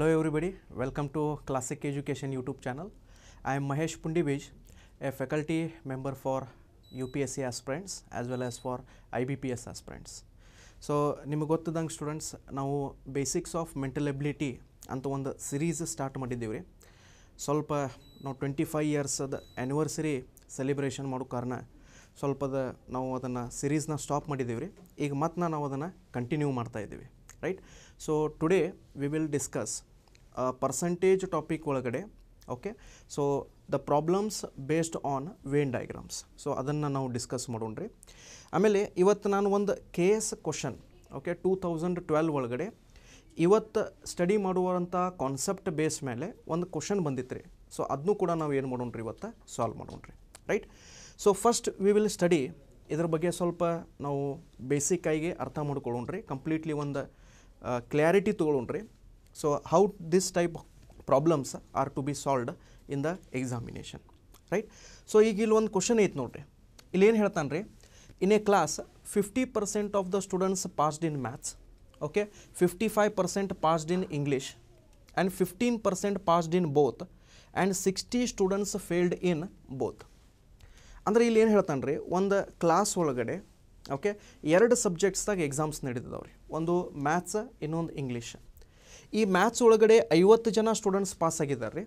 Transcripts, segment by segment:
Hello everybody, welcome to Classic Education YouTube channel. I am Mahesh Pundibij, a faculty member for UPSC aspirants as well as for IBPS aspirants. So, Nimugottudang students, now basics of mental ability and the series start madidivre. Solpa now 25 years of the anniversary celebration madukarna. Solpa the now adana series na stop madidivre. Ig matna now adana continue martha Right? So, today we will discuss percentage topic ಒಳಗಡೆ okay so the problems based on Venn diagrams so ಅದನ್ನು ನಾವು discuss ಮಾಡೋಣ್ರಿ ಆಮೇಲೆ ಇವತ್ತು ನಾನು ಒಂದು K S question okay two thousand twelve ಒಳಗಡೆ ಇವತ್ತು ಸ್ಟಡಿ ಮಾಡುವಂಥ ಕಾನ್ಸೆಪ್ಟ್ ಬೇಸ್ ಮೇಲೆ ಒಂದು ಕ್ವಶನ್ ಬಂದಿತ್ತು ರೀ ಸೊ ಅದನ್ನು ಕೂಡ ನಾವು ಏನು ಮಾಡೋಣ್ರಿ ಇವತ್ತು ಸಾಲ್ವ್ ಮಾಡೋಣ್ರಿ right so first we will study ಇದ್ರ ಬಗ್ಗೆ ಸ್ವಲ್ಪ ನಾವು ಬೇಸಿಕ್ಕಾಗಿ ಅರ್ಥ ಮಾಡ್ಕೊಳ್ಳೋಣ್ರಿ ಕಂಪ್ಲೀಟ್ಲಿ ಒಂದು ಕ್ಲ್ಯಾರಿಟಿ ತೊಗೊಳೋಣ್ರಿ so how this type of problems are to be solved in the examination right so ಈಗ ಇಲ್ಲಿ ಒಂದು ಕ್ವಶನ್ ಐತೆ ನೋಡಿರಿ ಇಲ್ಲೇನು ಹೇಳ್ತಾನೆ ರೀ in a class fifty percent of the students passed in maths okay fifty five percent passed in English and fifteen percent passed in both and sixty students failed in both ಅಂದರೆ ಇಲ್ಲಿ ಏನು ಹೇಳ್ತಾನೆ ರೀ ಒಂದು ಕ್ಲಾಸ್ ಒಳಗಡೆ okay ಎರಡು ಸಬ್ಜೆಕ್ಟ್ಸ್ದಾಗ exams ನಡೀತದವ್ರಿ ಒಂದು maths ಇನ್ನೊಂದು ಇಂಗ್ಲೀಷ್ ಈ ಮ್ಯಾಥ್ಸ್ ಒಳಗಡೆ ಐವತ್ತು ಜನ ಸ್ಟೂಡೆಂಟ್ಸ್ ಪಾಸ್ ಆಗಿದ್ದಾರೆ ರೀ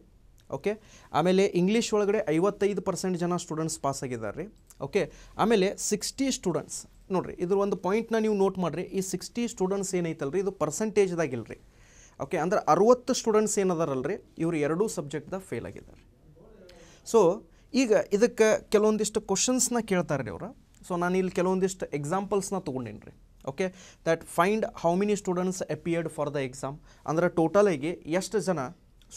ಓಕೆ ಆಮೇಲೆ ಇಂಗ್ಲೀಷ್ ಒಳಗಡೆ ಐವತ್ತೈದು ಪರ್ಸೆಂಟ್ ಜನ ಸ್ಟೂಡೆಂಟ್ಸ್ ಪಾಸ್ ಆಗಿದ್ದಾರೆ ರೀ ಓಕೆ ಆಮೇಲೆ ಸಿಕ್ಸ್ಟಿ ಸ್ಟೂಡೆಂಟ್ಸ್ ನೋಡಿರಿ ಇದ್ರ ಒಂದು ಪಾಯಿಂಟ್ನ ನೀವು ನೋಟ್ ಮಾಡಿರಿ ಈ ಸಿಕ್ಸ್ಟಿ ಸ್ಟೂಡೆಂಟ್ಸ್ ಏನೈತಲ್ಲ ರೀ ಇದು ಪರ್ಸೆಂಟೇಜ್ದಾಗಿಲ್ಲ ರೀ ಓಕೆ ಅಂದ್ರೆ ಅರುವತ್ತು ಸ್ಟೂಡೆಂಟ್ಸ್ ಏನದಾರಲ್ಲ ರೀ ಇವರು ಎರಡೂ ಸಬ್ಜೆಕ್ಟ್ದಾಗ ಫೇಲ್ ಆಗಿದ್ದಾರೆ ಸೊ ಈಗ ಇದಕ್ಕೆ ಕೆಲವೊಂದಿಷ್ಟು ಕ್ವಶನ್ಸ್ನ ಕೇಳ್ತಾರೆ ರೀ ಅವರು ಸೊ ನಾನು ಇಲ್ಲಿ ಕೆಲವೊಂದಿಷ್ಟು ಎಕ್ಸಾಂಪಲ್ಸ್ನ ತೊಗೊಂಡಿನಿ ರೀ okay that find how many students appeared for the exam ಅಂದರೆ ಟೋಟಲಾಗಿ ಎಷ್ಟು ಜನ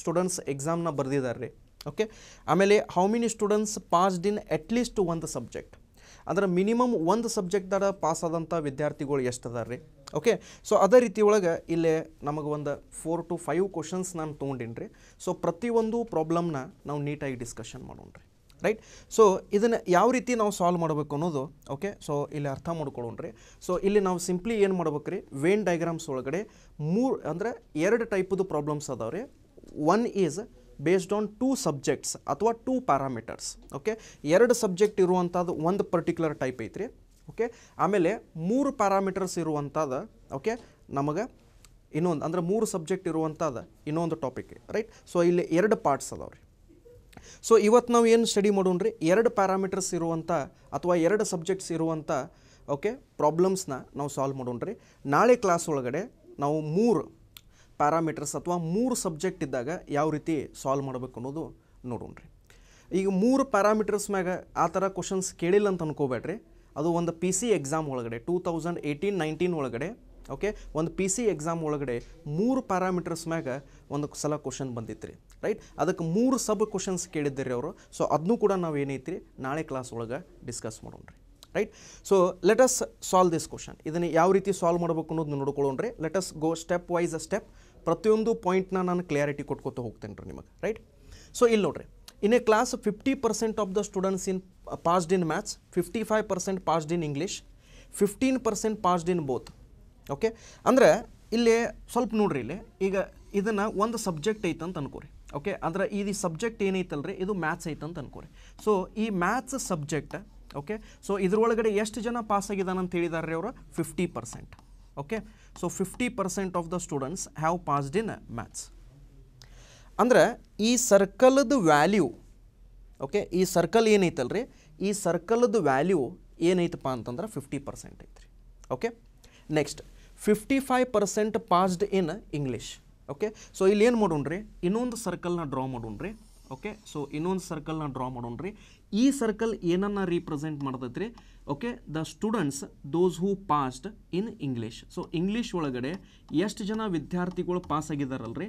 ಸ್ಟೂಡೆಂಟ್ಸ್ ಎಕ್ಸಾಮ್ನ ಬರೆದಿದ್ದಾರೆ ರೀ ಓಕೆ ಆಮೇಲೆ how many students passed in least ಒಂದು ಸಬ್ಜೆಕ್ಟ್ ಅಂದ್ರೆ ಮಿನಿಮಮ್ ಒಂದು ಸಬ್ಜೆಕ್ಟ್ದಾಗ ಪಾಸ್ ಆದಂಥ ವಿದ್ಯಾರ್ಥಿಗಳು ಎಷ್ಟು ಅದಾರ ರೀ ಓಕೆ ಸೊ ಅದೇ ರೀತಿ ಒಳಗೆ ಇಲ್ಲೇ ನಮಗೆ ಒಂದು ಫೋರ್ ಟು ಫೈವ್ ಕ್ವಶನ್ಸ್ ನಾನು ತೊಗೊಂಡಿನಿ ರೀ ಸೊ ಪ್ರತಿಯೊಂದು ಪ್ರಾಬ್ಲಮ್ನ ನಾವು ನೀಟಾಗಿ ಡಿಸ್ಕಷನ್ ಮಾಡೋಣ ರೀ ರೈಟ್ ಸೊ ಇದನ್ನು ಯಾವ ರೀತಿ ನಾವು ಸಾಲ್ವ್ ಮಾಡಬೇಕು ಅನ್ನೋದು ಓಕೆ ಸೊ ಇಲ್ಲಿ ಅರ್ಥ ಮಾಡ್ಕೊಳ್ಳೋಣ್ರಿ ಸೊ ಇಲ್ಲಿ ನಾವು ಸಿಂಪ್ಲಿ ಏನು ಮಾಡ್ಬೇಕು ರೀ ವೇನ್ ಡಯಾಗ್ರಾಮ್ಸ್ ಒಳಗಡೆ ಮೂರು ಅಂದರೆ ಎರಡು ಟೈಪದು ಪ್ರಾಬ್ಲಮ್ಸ್ ಅದಾವೆ ರೀ one is based on two subjects ಅಥವಾ ಟೂ ಪ್ಯಾರಾಮೀಟರ್ಸ್ ಓಕೆ ಎರಡು ಸಬ್ಜೆಕ್ಟ್ ಇರುವಂಥದ್ದು ಒಂದು ಪರ್ಟಿಕ್ಯುಲರ್ ಟೈಪ್ ಐತ್ರಿ ಓಕೆ ಆಮೇಲೆ ಮೂರು ಪ್ಯಾರಾಮೀಟರ್ಸ್ ಇರುವಂಥದ್ದು ಓಕೆ ನಮಗೆ ಇನ್ನೊಂದು ಅಂದರೆ ಮೂರು ಸಬ್ಜೆಕ್ಟ್ ಇರುವಂಥದ್ದು ಇನ್ನೊಂದು ಟಾಪಿಕ್ ರೈಟ್ ಸೊ ಇಲ್ಲಿ ಎರಡು ಪಾರ್ಟ್ಸ್ ಅದಾವೆ ರೀ ಸೊ ಇವತ್ತು ನಾವು ಏನು ಸ್ಟಡಿ ರೀ ಎರಡು ಪ್ಯಾರಾಮೀಟರ್ಸ್ ಇರುವಂಥ ಅಥವಾ ಎರಡು ಸಬ್ಜೆಕ್ಟ್ಸ್ ಇರುವಂಥ ಓಕೆ ಪ್ರಾಬ್ಲಮ್ಸ್ನ ನಾವು ಸಾಲ್ವ್ ರೀ ನಾಳೆ ಕ್ಲಾಸ್ ಒಳಗಡೆ ನಾವು ಮೂರು ಪ್ಯಾರಾಮೀಟರ್ಸ್ ಅಥವಾ ಮೂರು ಸಬ್ಜೆಕ್ಟ್ ಇದ್ದಾಗ ಯಾವ ರೀತಿ ಸಾಲ್ವ್ ಮಾಡಬೇಕು ಅನ್ನೋದು ನೋಡೋಣ್ರಿ ಈಗ ಮೂರು ಪ್ಯಾರಾಮೀಟರ್ಸ್ ಮ್ಯಾಗ ಆ ಥರ ಕ್ವಶನ್ಸ್ ಕೇಳಿಲ್ಲ ಅಂತ ಅನ್ಕೋಬೇಡ್ರಿ ಅದು ಒಂದು ಪಿ ಸಿ ಎಕ್ಸಾಮ್ ಒಳಗಡೆ ಟೂ ತೌಸಂಡ್ ಏಯ್ಟೀನ್ ನೈನ್ಟೀನ್ ಒಳಗಡೆ ಓಕೆ ಒಂದು ಪಿ ಸಿ ಎಕ್ಸಾಮ್ ಒಳಗಡೆ ಮೂರು ಪ್ಯಾರಾಮೀಟರ್ಸ್ ಮ್ಯಾಗ ಒಂದು ಸಲ ಕ್ವಶನ್ ಬಂದಿತ್ತು ರೀ ರೈಟ್ ಅದಕ್ಕೆ ಮೂರು ಸಬ್ ಕ್ವಶನ್ಸ್ ಕೇಳಿದ್ದೀರಿ ಅವರು ಸೊ ಅದನ್ನೂ ಕೂಡ ನಾವು ಏನೈತ್ರಿ ನಾಳೆ ಕ್ಲಾಸ್ ಒಳಗೆ ಡಿಸ್ಕಸ್ ಮಾಡೋಣ ರೀ right so let's solve this question ಇದನ್ನು ಯಾವ ರೀತಿ ಸಾಲ್ವ್ ಮಾಡಬೇಕು ಅನ್ನೋದು ರೀ let's go stepwise a step ಪ್ರತಿಯೊಂದು ಪಾಯಿಂಟ್ನ ನಾನು ಕ್ಲಾರಿಟಿ ಕೊಟ್ಕೊತ ಹೋಗ್ತೇನೆ ರೀ ನಿಮಗೆ ರೈಟ್ ಸೊ ಇಲ್ಲಿ ನೋಡ್ರಿ in class fifty percent of the students in passed in maths fifty five percent passed in English fifteen percent passed in both okay ಅಂದರೆ ಇಲ್ಲಿ ಸ್ವಲ್ಪ ನೋಡ್ರಿ ಇಲ್ಲಿ ಈಗ ಇದನ್ನು ಒಂದು ಸಬ್ಜೆಕ್ಟ್ ಐತೆ ಅಂತ ಅನ್ಕೋರಿ ಓಕೆ ಅಂದ್ರೆ ಈ ಸಬ್ಜೆಕ್ಟ್ ಏನೈತಲ್ರಿ ಇದು ಮ್ಯಾಥ್ಸ್ ಐತಂತ ಅನ್ಕೋರಿ ಸೊ ಈ ಮ್ಯಾಥ್ಸ್ ಸಬ್ಜೆಕ್ಟ್ ಓಕೆ ಸೊ ಇದ್ರೊಳಗಡೆ ಎಷ್ಟು ಜನ ಪಾಸ್ ಆಗಿದ್ದಾನೆ ಅಂತ ಹೇಳಿದಾರೆ ರೀ ಅವರು fifty percent okay so fifty percent of the students have passed in maths ಅಂದ್ರೆ ಈ ಸರ್ಕಲ್ದ ವ್ಯಾಲ್ಯೂ ಓಕೆ ಈ ಸರ್ಕಲ್ ಏನೈತಲ್ರಿ ಈ ಸರ್ಕಲ್ದು ವ್ಯಾಲ್ಯೂ ಏನೈತಪ್ಪ ಅಂತಂದ್ರೆ ಫಿಫ್ಟಿ ಪರ್ಸೆಂಟ್ ಐತ್ರಿ okay next fifty five percent passed in English okay so ಇಲ್ಲಿ ಏನು ಮಾಡೋಣ್ರಿ ಇನ್ನೊಂದು ಸರ್ಕಲ್ನ ಡ್ರಾ ಮಾಡೋಣ್ರಿ ಓಕೆ ಸೊ ಇನ್ನೊಂದು ಸರ್ಕಲ್ನ ಡ್ರಾ ಮಾಡೋಣ್ರಿ ಈ ಸರ್ಕಲ್ ಏನನ್ನು ರೀಪ್ರೆಸೆಂಟ್ ಮಾಡ್ತೈತ್ರಿ okay the students those who passed in English so English ಒಳಗಡೆ ಎಷ್ಟು ಜನ ವಿದ್ಯಾರ್ಥಿಗಳು ಪಾಸ್ ರೀ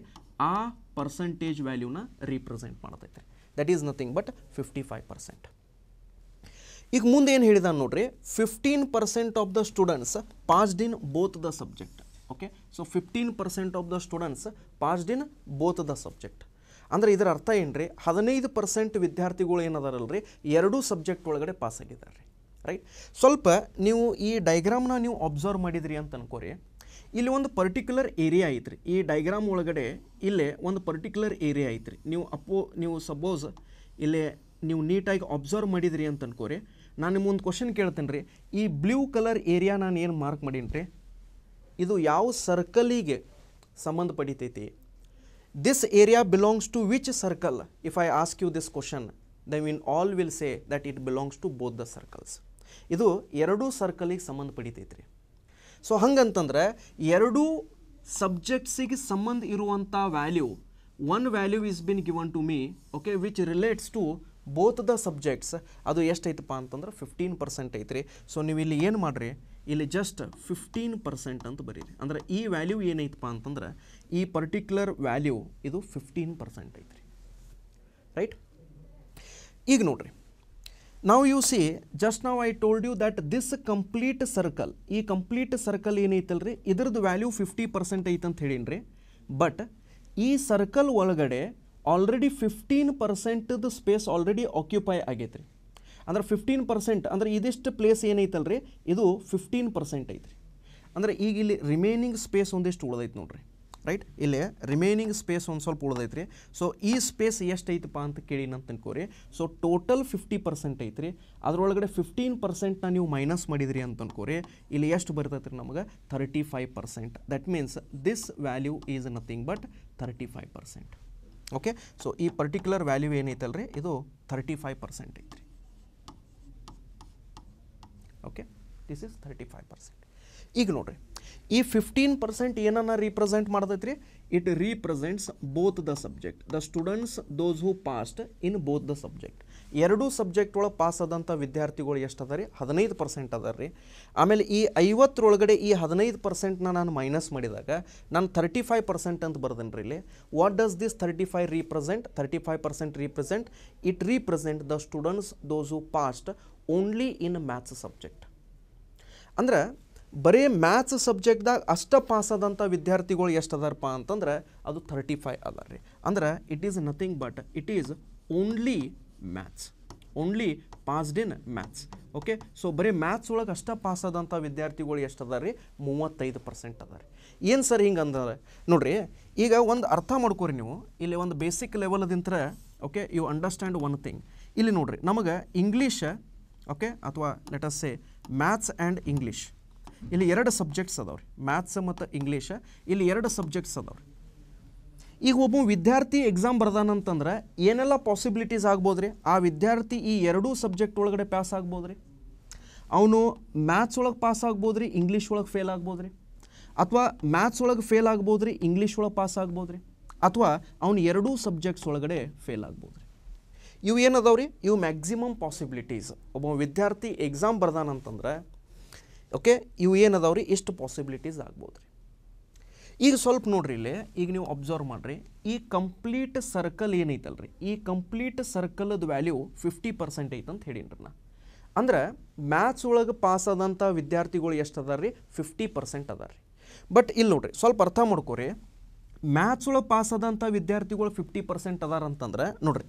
ಆ ಪರ್ಸೆಂಟೇಜ್ ವ್ಯಾಲ್ಯೂನ ರೀಪ್ರೆಸೆಂಟ್ ಮಾಡ್ತೈತೆ that is nothing but fifty five percent ಈಗ ಮುಂದೆ ಏನು ಹೇಳಿದ ನೋಡ್ರಿ fifteen percent of the students passed in both the subject okay so fifteen percent of the students passed in both the subject ಅಂದರೆ ಇದರ ಅರ್ಥ ಏನು ಹದಿನೈದು ಪರ್ಸೆಂಟ್ ವಿದ್ಯಾರ್ಥಿಗಳು ಏನದಾರಲ್ಲ ರೀ ಎರಡೂ ಸಬ್ಜೆಕ್ಟ್ ಒಳಗಡೆ ಪಾಸ್ ಆಗಿದ್ದಾರೆ ರೈಟ್ ಸ್ವಲ್ಪ ನೀವು ಈ ಡೈಗ್ರಾಮ್ನ ನೀವು ಅಬ್ಸರ್ವ್ ಮಾಡಿದ್ರಿ ಅಂತ ಅನ್ಕೋರಿ ಇಲ್ಲಿ ಒಂದು ಪರ್ಟಿಕ್ಯುಲರ್ ಏರಿಯಾ ಐತ್ರಿ ಈ ಡೈಗ್ರಾಮ್ ಒಳಗಡೆ ಇಲ್ಲೇ ಒಂದು ಪರ್ಟಿಕ್ಯುಲರ್ ಏರಿಯಾ ಐತ್ರಿ ನೀವು ಅಪೋ ನೀವು ಸಪೋಸ್ ಇಲ್ಲೇ ನೀವು ನೀಟಾಗಿ ಅಬ್ಸರ್ವ್ ಮಾಡಿದ್ರಿ ಅಂತ ಅನ್ಕೋರಿ ನಾನು ನಿಮ್ಮೊಂದು ಕ್ವಶನ್ ಕೇಳ್ತೇನೆ ರೀ ಈ ಬ್ಲೂ ಕಲರ್ ಏರಿಯಾ ನಾನು ಏನು ಮಾರ್ಕ್ ಮಾಡೀನಿ ರೀ ಇದು ಯಾವ ಸರ್ಕಲಿಗೆ ಸಂಬಂಧ ಪಡಿತೈತಿ this area belongs to which circle if I ask you this question the we all will say that it belongs to both the circles ಇದು ಎರಡೂ ಸರ್ಕಲಿಗೆ ಸಂಬಂಧ ಪಡಿತೈತಿ ರೀ ಸೊ ಹಂಗಂತಂದ್ರೆ ಎರಡೂ ಸಬ್ಜೆಕ್ಟ್ಸಿಗೆ ಸಂಬಂಧ ಇರುವಂಥ value one value is been given to me okay which relates to both the subjects ಅದು ಎಷ್ಟೈತಪ್ಪ ಅಂತಂದ್ರೆ ಫಿಫ್ಟೀನ್ ಪರ್ಸೆಂಟ್ ಐತ್ರಿ ಸೊ ನೀವು ಇಲ್ಲಿ ಏನು ಮಾಡಿರಿ ಇಲ್ಲಿ ಜಸ್ಟ್ ಫಿಫ್ಟೀನ್ ಪರ್ಸೆಂಟ್ ಅಂತ ಬರೀರಿ ಅಂದರೆ ಈ ವ್ಯಾಲ್ಯೂ ಏನೈತಪ್ಪ ಅಂತಂದ್ರೆ ಈ ಪರ್ಟಿಕ್ಯುಲರ್ ವ್ಯಾಲ್ಯೂ ಇದು ಫಿಫ್ಟೀನ್ ಪರ್ಸೆಂಟ್ ಐತ್ರಿ ರೈಟ್ ಈಗ ನೋಡ್ರಿ ನಾವು ಯು ಸಿ ಜಸ್ಟ್ ನಾವು I told you that this complete circle ಈ ಕಂಪ್ಲೀಟ್ ಸರ್ಕಲ್ ಏನೈತಲ್ರಿ ಇದ್ರದ್ದು ವ್ಯಾಲ್ಯೂ ಫಿಫ್ಟಿ ಪರ್ಸೆಂಟ್ ಐತಂತ ರೀ ಬಟ್ ಈ ಸರ್ಕಲ್ ಒಳಗಡೆ ಆಲ್ರೆಡಿ ಫಿಫ್ಟೀನ್ ಪರ್ಸೆಂಟದ ಸ್ಪೇಸ್ ಆಲ್ರೆಡಿ ಆಕ್ಯುಪೈ ಆಗೈತೆ ರೀ ಅಂದ್ರೆ ಫಿಫ್ಟೀನ್ ಪರ್ಸೆಂಟ್ ಅಂದರೆ ಇದಿಷ್ಟು ಪ್ಲೇಸ್ ಏನೈತಲ್ಲ ರೀ ಇದು ಫಿಫ್ಟೀನ್ ಪರ್ಸೆಂಟ್ ಐತೆ ರೀ ಅಂದರೆ ಈಗ ಇಲ್ಲಿ ರಿಮೇನಿಂಗ್ ಸ್ಪೇಸ್ ಒಂದಿಷ್ಟು ಉಳ್ದೈತೆ ನೋಡಿರಿ ರೈಟ್ ಇಲ್ಲಿ ರಿಮೇನಿಂಗ್ ಸ್ಪೇಸ್ ಒಂದು ಸ್ವಲ್ಪ ಉಳ್ದೈತ್ರಿ ಸೊ ಈ ಸ್ಪೇಸ್ ಎಷ್ಟು ಎಷ್ಟೈತಪ್ಪ ಅಂತ ಕೇಳಿ ನಂತ ಅನ್ಕೋರಿ ಸೊ ಟೋಟಲ್ ಫಿಫ್ಟಿ ಪರ್ಸೆಂಟ್ ಐತೆ ರೀ ಅದರೊಳಗಡೆ ಫಿಫ್ಟೀನ್ ಪರ್ಸೆಂಟ್ನ ನೀವು ಮೈನಸ್ ಮಾಡಿದ್ರಿ ಅಂತ ಅನ್ಕೋರಿ ಇಲ್ಲಿ ಎಷ್ಟು ಬರ್ತೈತೆ ರೀ ನಮಗೆ thirty five percent that means this value is nothing but thirty five percent okay so ಈ ಪರ್ಟಿಕ್ಯುಲರ್ ವ್ಯಾಲ್ಯೂ ಏನೈತಲ್ಲ ರೀ ಇದು ಥರ್ಟಿ ಫೈವ್ ಪರ್ಸೆಂಟ್ ಐತ್ರಿ okay this is thirty five percent ಈಗ ನೋಡ್ರಿ ಈ ಫಿಫ್ಟೀನ್ ಪರ್ಸೆಂಟ್ ಏನನ್ನ ರೀಪ್ರೆಸೆಂಟ್ ಮಾಡ್ತೈತ್ರಿ it represents both the subject the students those who passed in both the subject ಎರಡೂ ಸಬ್ಜೆಕ್ಟ್ ಒಳಗೆ ಪಾಸ್ ಆದಂಥ ವಿದ್ಯಾರ್ಥಿಗಳು ಎಷ್ಟು ರೀ ಹದಿನೈದು ಪರ್ಸೆಂಟ್ ಅದ ರೀ ಆಮೇಲೆ ಈ ಐವತ್ತರೊಳಗಡೆ ಈ ಹದಿನೈದು ಪರ್ಸೆಂಟ್ನ ನಾನು ಮೈನಸ್ ಮಾಡಿದಾಗ ನಾನು ಥರ್ಟಿ ಫೈವ್ ಪರ್ಸೆಂಟ್ ಅಂತ ಬರ್ದೇನೆ ರೀ ಇಲ್ಲಿ what does this thirty five represent thirty five percent represent it represent the students those who passed only in maths subject ಅಂದ್ರೆ ಬರೀ ಮ್ಯಾಥ್ಸ್ ಸಬ್ಜೆಕ್ಟ್ದಾಗ ಅಷ್ಟ ಪಾಸ್ ಆದಂಥ ವಿದ್ಯಾರ್ಥಿಗಳು ಎಷ್ಟು ಅದಾರಪ್ಪ ಅಂತಂದ್ರೆ ಅದು ತರ್ಟಿ ಫೈವ್ ಅದ ರೀ ಅಂದ್ರೆ it is nothing but it is only maths only passed in maths okay so ಬರೀ ಮ್ಯಾಥ್ಸ್ ಒಳಗೆ ಅಷ್ಟೇ ಪಾಸ್ ಆದಂಥ ವಿದ್ಯಾರ್ಥಿಗಳು ಎಷ್ಟು ಅದ ರೀ ಮೂವತ್ತೈದು ಪರ್ಸೆಂಟ್ ಅದ ರೀ ಏನು ಸರ್ ಹಿಂಗೆ ಅಂದ್ರೆ ನೋಡಿರಿ ಈಗ ಒಂದು ಅರ್ಥ ಮಾಡ್ಕೋರಿ ನೀವು ಇಲ್ಲಿ ಒಂದು ಬೇಸಿಕ್ ಲೆವೆಲ್ದಿಂತ okay you understand one thing ಇಲ್ಲಿ ನೋಡಿರಿ ನಮಗೆ ಇಂಗ್ಲೀಷ ಓಕೆ ಅಥವಾ ಎ ಮ್ಯಾಥ್ಸ್ ಆ್ಯಂಡ್ ಇಂಗ್ಲೀಷ್ ಇಲ್ಲಿ ಎರಡು ಸಬ್ಜೆಕ್ಟ್ಸ್ ಅದಾವೆ ರೀ ಮ್ಯಾಥ್ಸ್ ಮತ್ತು ಇಂಗ್ಲೀಷ ಇಲ್ಲಿ ಎರಡು ಸಬ್ಜೆಕ್ಟ್ಸ್ ಅದಾವೆ ರೀ ಈಗ ಒಬ್ಬ ವಿದ್ಯಾರ್ಥಿ ಎಕ್ಸಾಮ್ ಬರ್ದಾನಂತಂದ್ರೆ ಏನೆಲ್ಲ ಪಾಸಿಬಿಲಿಟೀಸ್ ಆಗ್ಬೋದು ರೀ ಆ ವಿದ್ಯಾರ್ಥಿ ಈ ಎರಡೂ ಸಬ್ಜೆಕ್ಟ್ ಒಳಗಡೆ ಪಾಸ್ ಆಗ್ಬೋದು ರೀ ಅವನು ಮ್ಯಾಥ್ಸ್ ಒಳಗೆ ಪಾಸ್ ಆಗ್ಬೋದು ರೀ ಇಂಗ್ಲೀಷ್ ಒಳಗೆ ಫೇಲ್ ಆಗ್ಬೋದ್ರಿ ರೀ ಅಥವಾ ಮ್ಯಾಥ್ಸ್ ಒಳಗೆ ಫೇಲ್ ಆಗ್ಬೋದು ರೀ ಇಂಗ್ಲೀಷ್ ಒಳಗೆ ಪಾಸ್ ಆಗ್ಬೋದು ರೀ ಅಥವಾ ಅವನು ಎರಡೂ ಸಬ್ಜೆಕ್ಟ್ಸ್ ಒಳಗಡೆ ಫೇಲ್ ಆಗ್ಬೋದು ರೀ ಇವು ಏನದಾವ ರೀ ಇವು ಮ್ಯಾಕ್ಸಿಮಮ್ ಪಾಸಿಬಿಲಿಟೀಸ್ ಒಬ್ಬ ವಿದ್ಯಾರ್ಥಿ ಎಕ್ಸಾಮ್ ಬರ್ದಾನಂತಂದ್ರೆ ಓಕೆ ಇವು ಏನದಾವ್ರಿ ರೀ ಇಷ್ಟು ಪಾಸಿಬಿಲಿಟೀಸ್ ಆಗ್ಬೋದು ರೀ ಈಗ ಸ್ವಲ್ಪ ನೋಡ್ರಿ ಇಲ್ಲಿ ಈಗ ನೀವು ಅಬ್ಸರ್ವ್ ಮಾಡಿರಿ ಈ ಕಂಪ್ಲೀಟ್ ಸರ್ಕಲ್ ಏನೈತಲ್ರಿ ಈ ಕಂಪ್ಲೀಟ್ ಸರ್ಕಲದ ವ್ಯಾಲ್ಯೂ ಫಿಫ್ಟಿ ಪರ್ಸೆಂಟ್ ಐತಂತ ಹೇಳಿನ್ರಿ ನಾ ಅಂದ್ರೆ ಮ್ಯಾಥ್ಸ್ ಒಳಗೆ ಪಾಸ್ ಆದಂಥ ವಿದ್ಯಾರ್ಥಿಗಳು ಎಷ್ಟು ಅದಾರ ರೀ ಫಿಫ್ಟಿ ಪರ್ಸೆಂಟ್ ಅದಾ ರೀ ಬಟ್ ಇಲ್ಲಿ ನೋಡ್ರಿ ಸ್ವಲ್ಪ ಅರ್ಥ ಮಾಡ್ಕೋರಿ ಮ್ಯಾಥ್ಸ್ ಒಳಗೆ ಪಾಸ್ ಆದಂಥ ವಿದ್ಯಾರ್ಥಿಗಳು ಫಿಫ್ಟಿ ಪರ್ಸೆಂಟ್ ಅದಾರ ಅಂತಂದ್ರೆ ನೋಡ್ರಿ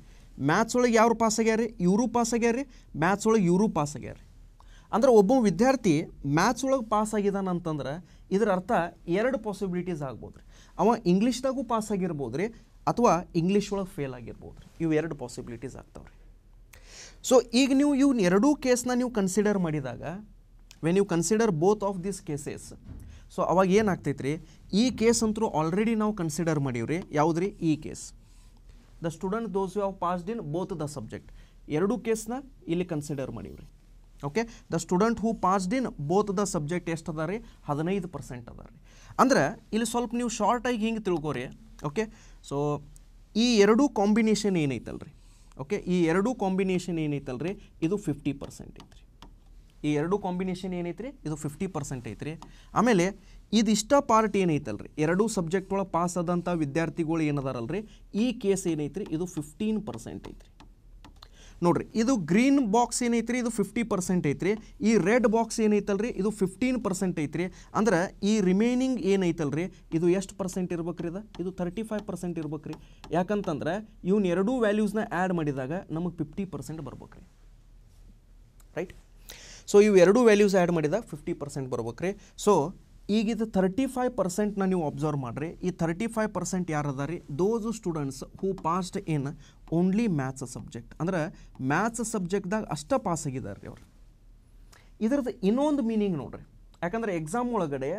ಮ್ಯಾಥ್ಸ್ ಒಳಗೆ ಯಾರು ಪಾಸ್ ರೀ ಇವರು ಪಾಸ್ ರೀ ಮ್ಯಾಥ್ಸ್ ಒಳಗೆ ಇವರು ಪಾಸ್ ರೀ ಅಂದ್ರೆ ಒಬ್ಬ ವಿದ್ಯಾರ್ಥಿ ಮ್ಯಾಥ್ಸ್ ಒಳಗೆ ಪಾಸ್ ಆಗಿದ್ದಾನಂತಂದ್ರೆ ಇದರ ಅರ್ಥ ಎರಡು ಪಾಸಿಬಿಲಿಟೀಸ್ ಆಗ್ಬೋದು ರೀ ಅವ ಇಂಗ್ಲೀಷ್ದಾಗೂ ಪಾಸ್ ಆಗಿರ್ಬೋದು ರೀ ಅಥವಾ ಇಂಗ್ಲೀಷ್ ಒಳಗೆ ಫೇಲ್ ಆಗಿರ್ಬೋದು ರೀ ಇವು ಎರಡು ಪಾಸಿಬಿಲಿಟೀಸ್ ಆಗ್ತಾವೆ ರೀ ಸೊ ಈಗ ನೀವು ಇವ್ನ ಎರಡೂ ಕೇಸ್ನ ನೀವು ಕನ್ಸಿಡರ್ ಮಾಡಿದಾಗ when you consider both of this cases so ಅವಾಗ ಏನಾಗ್ತೈತೆ ರೀ ಈ ಕೇಸ್ ಅಂತೂ ಆಲ್ರೆಡಿ ನಾವು ಕನ್ಸಿಡರ್ ರೀ ಯಾವುದು ರೀ ಈ case the student those you have passed in both the subject ಎರಡೂ ಕೇಸ್ನ ಇಲ್ಲಿ ಕನ್ಸಿಡರ್ ರೀ okay the student who passed in both the subject ಎಷ್ಟು ಅದ ರೀ ಹದಿನೈದು ಪರ್ಸೆಂಟ್ ಅದ ರೀ ಅಂದ್ರೆ ಇಲ್ಲಿ ಸ್ವಲ್ಪ ನೀವು ಶಾರ್ಟಾಗಿ ಹಿಂಗೆ ತಿಳ್ಕೊರಿ ಓಕೆ ಸೊ ಈ ಎರಡೂ ಕಾಂಬಿನೇಷನ್ ಏನೈತಲ್ರಿ ಓಕೆ ಈ ಎರಡೂ ಕಾಂಬಿನೇಷನ್ ಏನೈತಲ್ರಿ ಇದು ಫಿಫ್ಟಿ ಪರ್ಸೆಂಟ್ ಐತ್ರಿ ಈ ಎರಡೂ ಕಾಂಬಿನೇಷನ್ ರೀ ಇದು ಫಿಫ್ಟಿ ಪರ್ಸೆಂಟ್ ಐತ್ರಿ ಆಮೇಲೆ ಇದಿಷ್ಟ ಪಾರ್ಟ್ ಏನೈತಲ್ರಿ ಎರಡೂ ಸಬ್ಜೆಕ್ಟ್ ಒಳಗೆ ಪಾಸ್ ಆದಂಥ ವಿದ್ಯಾರ್ಥಿಗಳು ಏನದಾರಲ್ರಿ ಈ ಕೇಸ್ ಏನೈತ್ರಿ ಇದು ಫಿಫ್ಟೀನ್ ಪರ್ಸೆಂಟ್ ಐತ್ರಿ ನೋಡ್ರಿ ಇದು ಗ್ರೀನ್ ಬಾಕ್ಸ್ ಏನೈತ್ರಿ ಇದು ಫಿಫ್ಟಿ ಪರ್ಸೆಂಟ್ ಐತ್ರಿ ಈ ರೆಡ್ ಬಾಕ್ಸ್ ಏನೈತಲ್ರಿ ಇದು ಫಿಫ್ಟೀನ್ ಪರ್ಸೆಂಟ್ ಐತ್ರಿ ಅಂದ್ರೆ ಈ ರಿಮೈನಿಂಗ್ ಏನೈತಲ್ರಿ ಇದು ಎಷ್ಟು ಪರ್ಸೆಂಟ್ ಇರ್ಬೇಕ್ರಿ ಇದು ಇದು ತರ್ಟಿ ಫೈವ್ ಪರ್ಸೆಂಟ್ ಇರ್ಬೇಕು ರೀ ಯಾಕಂತಂದ್ರೆ ಇವನ್ ಎರಡೂ ವ್ಯಾಲ್ಯೂಸ್ನ ಆ್ಯಡ್ ಮಾಡಿದಾಗ ನಮಗೆ ಫಿಫ್ಟಿ ಪರ್ಸೆಂಟ್ ಬರ್ಬೇಕ್ರಿ ರೈಟ್ ಸೊ ಇವು ಎರಡೂ ವ್ಯಾಲ್ಯೂಸ್ ಆ್ಯಡ್ ಮಾಡಿದಾಗ ಫಿಫ್ಟಿ ಪರ್ಸೆಂಟ್ ಬರ್ಬೇಕ್ರಿ ಸೊ ಈಗ ಇದು ತರ್ಟಿ ಫೈವ್ ಪರ್ಸೆಂಟ್ನ ನೀವು ಅಬ್ಸರ್ವ್ ಮಾಡಿರಿ ಈ ತರ್ಟಿ ಫೈವ್ ಪರ್ಸೆಂಟ್ ಯಾರು ರೀ those students who passed in only maths subject ಅಂದ್ರೆ ಮ್ಯಾಥ್ಸ್ ಸಬ್ಜೆಕ್ಟ್ದಾಗ ಅಷ್ಟೇ ಪಾಸ್ ಆಗಿದ್ದಾರೆ ರೀ ಅವ್ರು ಇದ್ರದ್ದು ಇನ್ನೊಂದು ಮೀನಿಂಗ್ ನೋಡ್ರಿ ಯಾಕಂದ್ರೆ ಎಕ್ಸಾಮ್ ಒಳಗಡೆ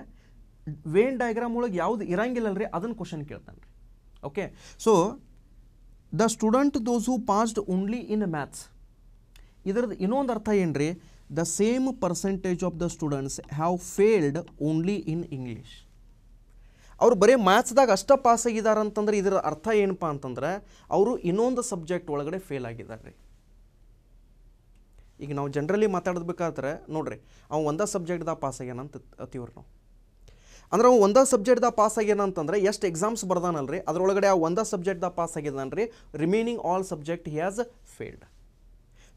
ವೇನ್ ಡಯಾಗ್ರಾಮ್ ಒಳಗೆ ಯಾವುದು ಇರಂಗಿಲ್ಲಲ್ರಿ ಅದನ್ನು ಕ್ವಶನ್ ಕೇಳ್ತಾನೆ ರೀ okay so the student those who passed only in maths ಇದರದ್ದು ಇನ್ನೊಂದು ಅರ್ಥ ಏನು ರೀ the same percentage of the students have failed only in English ಅವರು ಬರೀ ಮ್ಯಾಥ್ಸ್ದಾಗ ಅಷ್ಟ ಪಾಸ್ ಆಗಿದ್ದಾರೆ ಅಂತಂದ್ರೆ ಇದರ ಅರ್ಥ ಏನಪ್ಪ ಅಂತಂದ್ರೆ ಅವರು ಇನ್ನೊಂದು ಸಬ್ಜೆಕ್ಟ್ ಒಳಗಡೆ ಫೇಲ್ ಆಗಿದ್ದಾರೆ ರೀ ಈಗ ನಾವು ಜನ್ರಲಿ ಮಾತಾಡಬೇಕಾದ್ರೆ ನೋಡಿರಿ ಅವ್ನು ಒಂದೇ ಸಬ್ಜೆಕ್ಟ್ದಾಗ ಪಾಸ್ ಆಗ್ಯಾನ ಅಂತ ಅತಿವ್ರು ನಾವು ಅಂದ್ರೆ ಅವ್ನು ಒಂದೇ ಸಬ್ಜೆಕ್ಟ್ದಾಗ ಪಾಸ್ ಆಗ್ಯಾನ ಅಂತಂದ್ರೆ ಎಷ್ಟು ಎಕ್ಸಾಮ್ಸ್ ಬರ್ದಾನಲ್ರಿ ಅದರೊಳಗಡೆ ಆ ಒಂದೇ ಸಬ್ಜೆಕ್ಟ್ದಾಗ ಪಾಸ್ ಆಗಿದ್ದಾನೆ ರೀ remaining all subject he has failed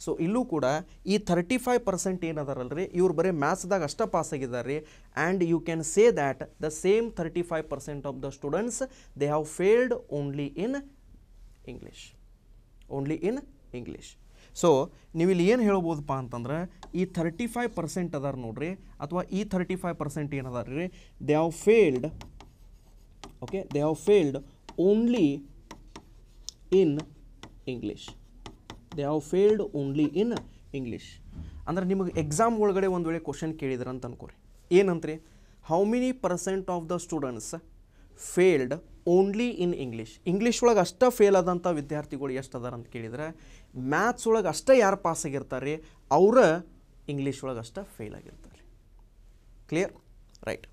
so ಇಲ್ಲೂ ಕೂಡ ಈ ಥರ್ಟಿ ಫೈವ್ ಪರ್ಸೆಂಟ್ ಏನದಾರಲ್ಲ ರೀ ಇವ್ರು ಬರೀ ಮ್ಯಾಥ್ಸ್ದಾಗ ಅಷ್ಟೇ ಪಾಸ್ ಆಗಿದ್ದಾರೆ ರೀ and you can say that the same thirty five percent of the students they have failed only in English only in English so ನೀವು ಇಲ್ಲಿ ಏನು ಹೇಳ್ಬೋದಪ್ಪ ಅಂತಂದ್ರೆ ಈ ಥರ್ಟಿ ಫೈವ್ ಪರ್ಸೆಂಟ್ ಅದಾರ ನೋಡ್ರಿ ಅಥವಾ ಈ ಥರ್ಟಿ ಫೈವ್ ಪರ್ಸೆಂಟ್ ಏನದಾರ ರೀ they have failed okay they have failed only in English they have failed only in English ಅಂದರೆ ನಿಮಗೆ ಎಕ್ಸಾಮ್ ಒಳಗಡೆ ಒಂದು ವೇಳೆ ಕ್ವಶನ್ ಕೇಳಿದ್ರೆ ಅಂತ ಅನ್ಕೋರಿ ಏನಂತ್ರಿ how many percent of the students failed only in English English ಒಳಗೆ ಅಷ್ಟೇ ಫೇಲ್ ಆದಂಥ ವಿದ್ಯಾರ್ಥಿಗಳು ಎಷ್ಟು ಅದಾರ ಅಂತ ಕೇಳಿದ್ರೆ ಮ್ಯಾಥ್ಸ್ ಒಳಗೆ ಅಷ್ಟೇ ಯಾರು ಪಾಸ್ ಆಗಿರ್ತಾರೆ ಅವರ ಇಂಗ್ಲೀಷ್ ಒಳಗೆ ಅಷ್ಟೇ ಫೇಲ್ ಆಗಿರ್ತಾರೆ ಕ್ಲಿಯರ್ ರೈಟ್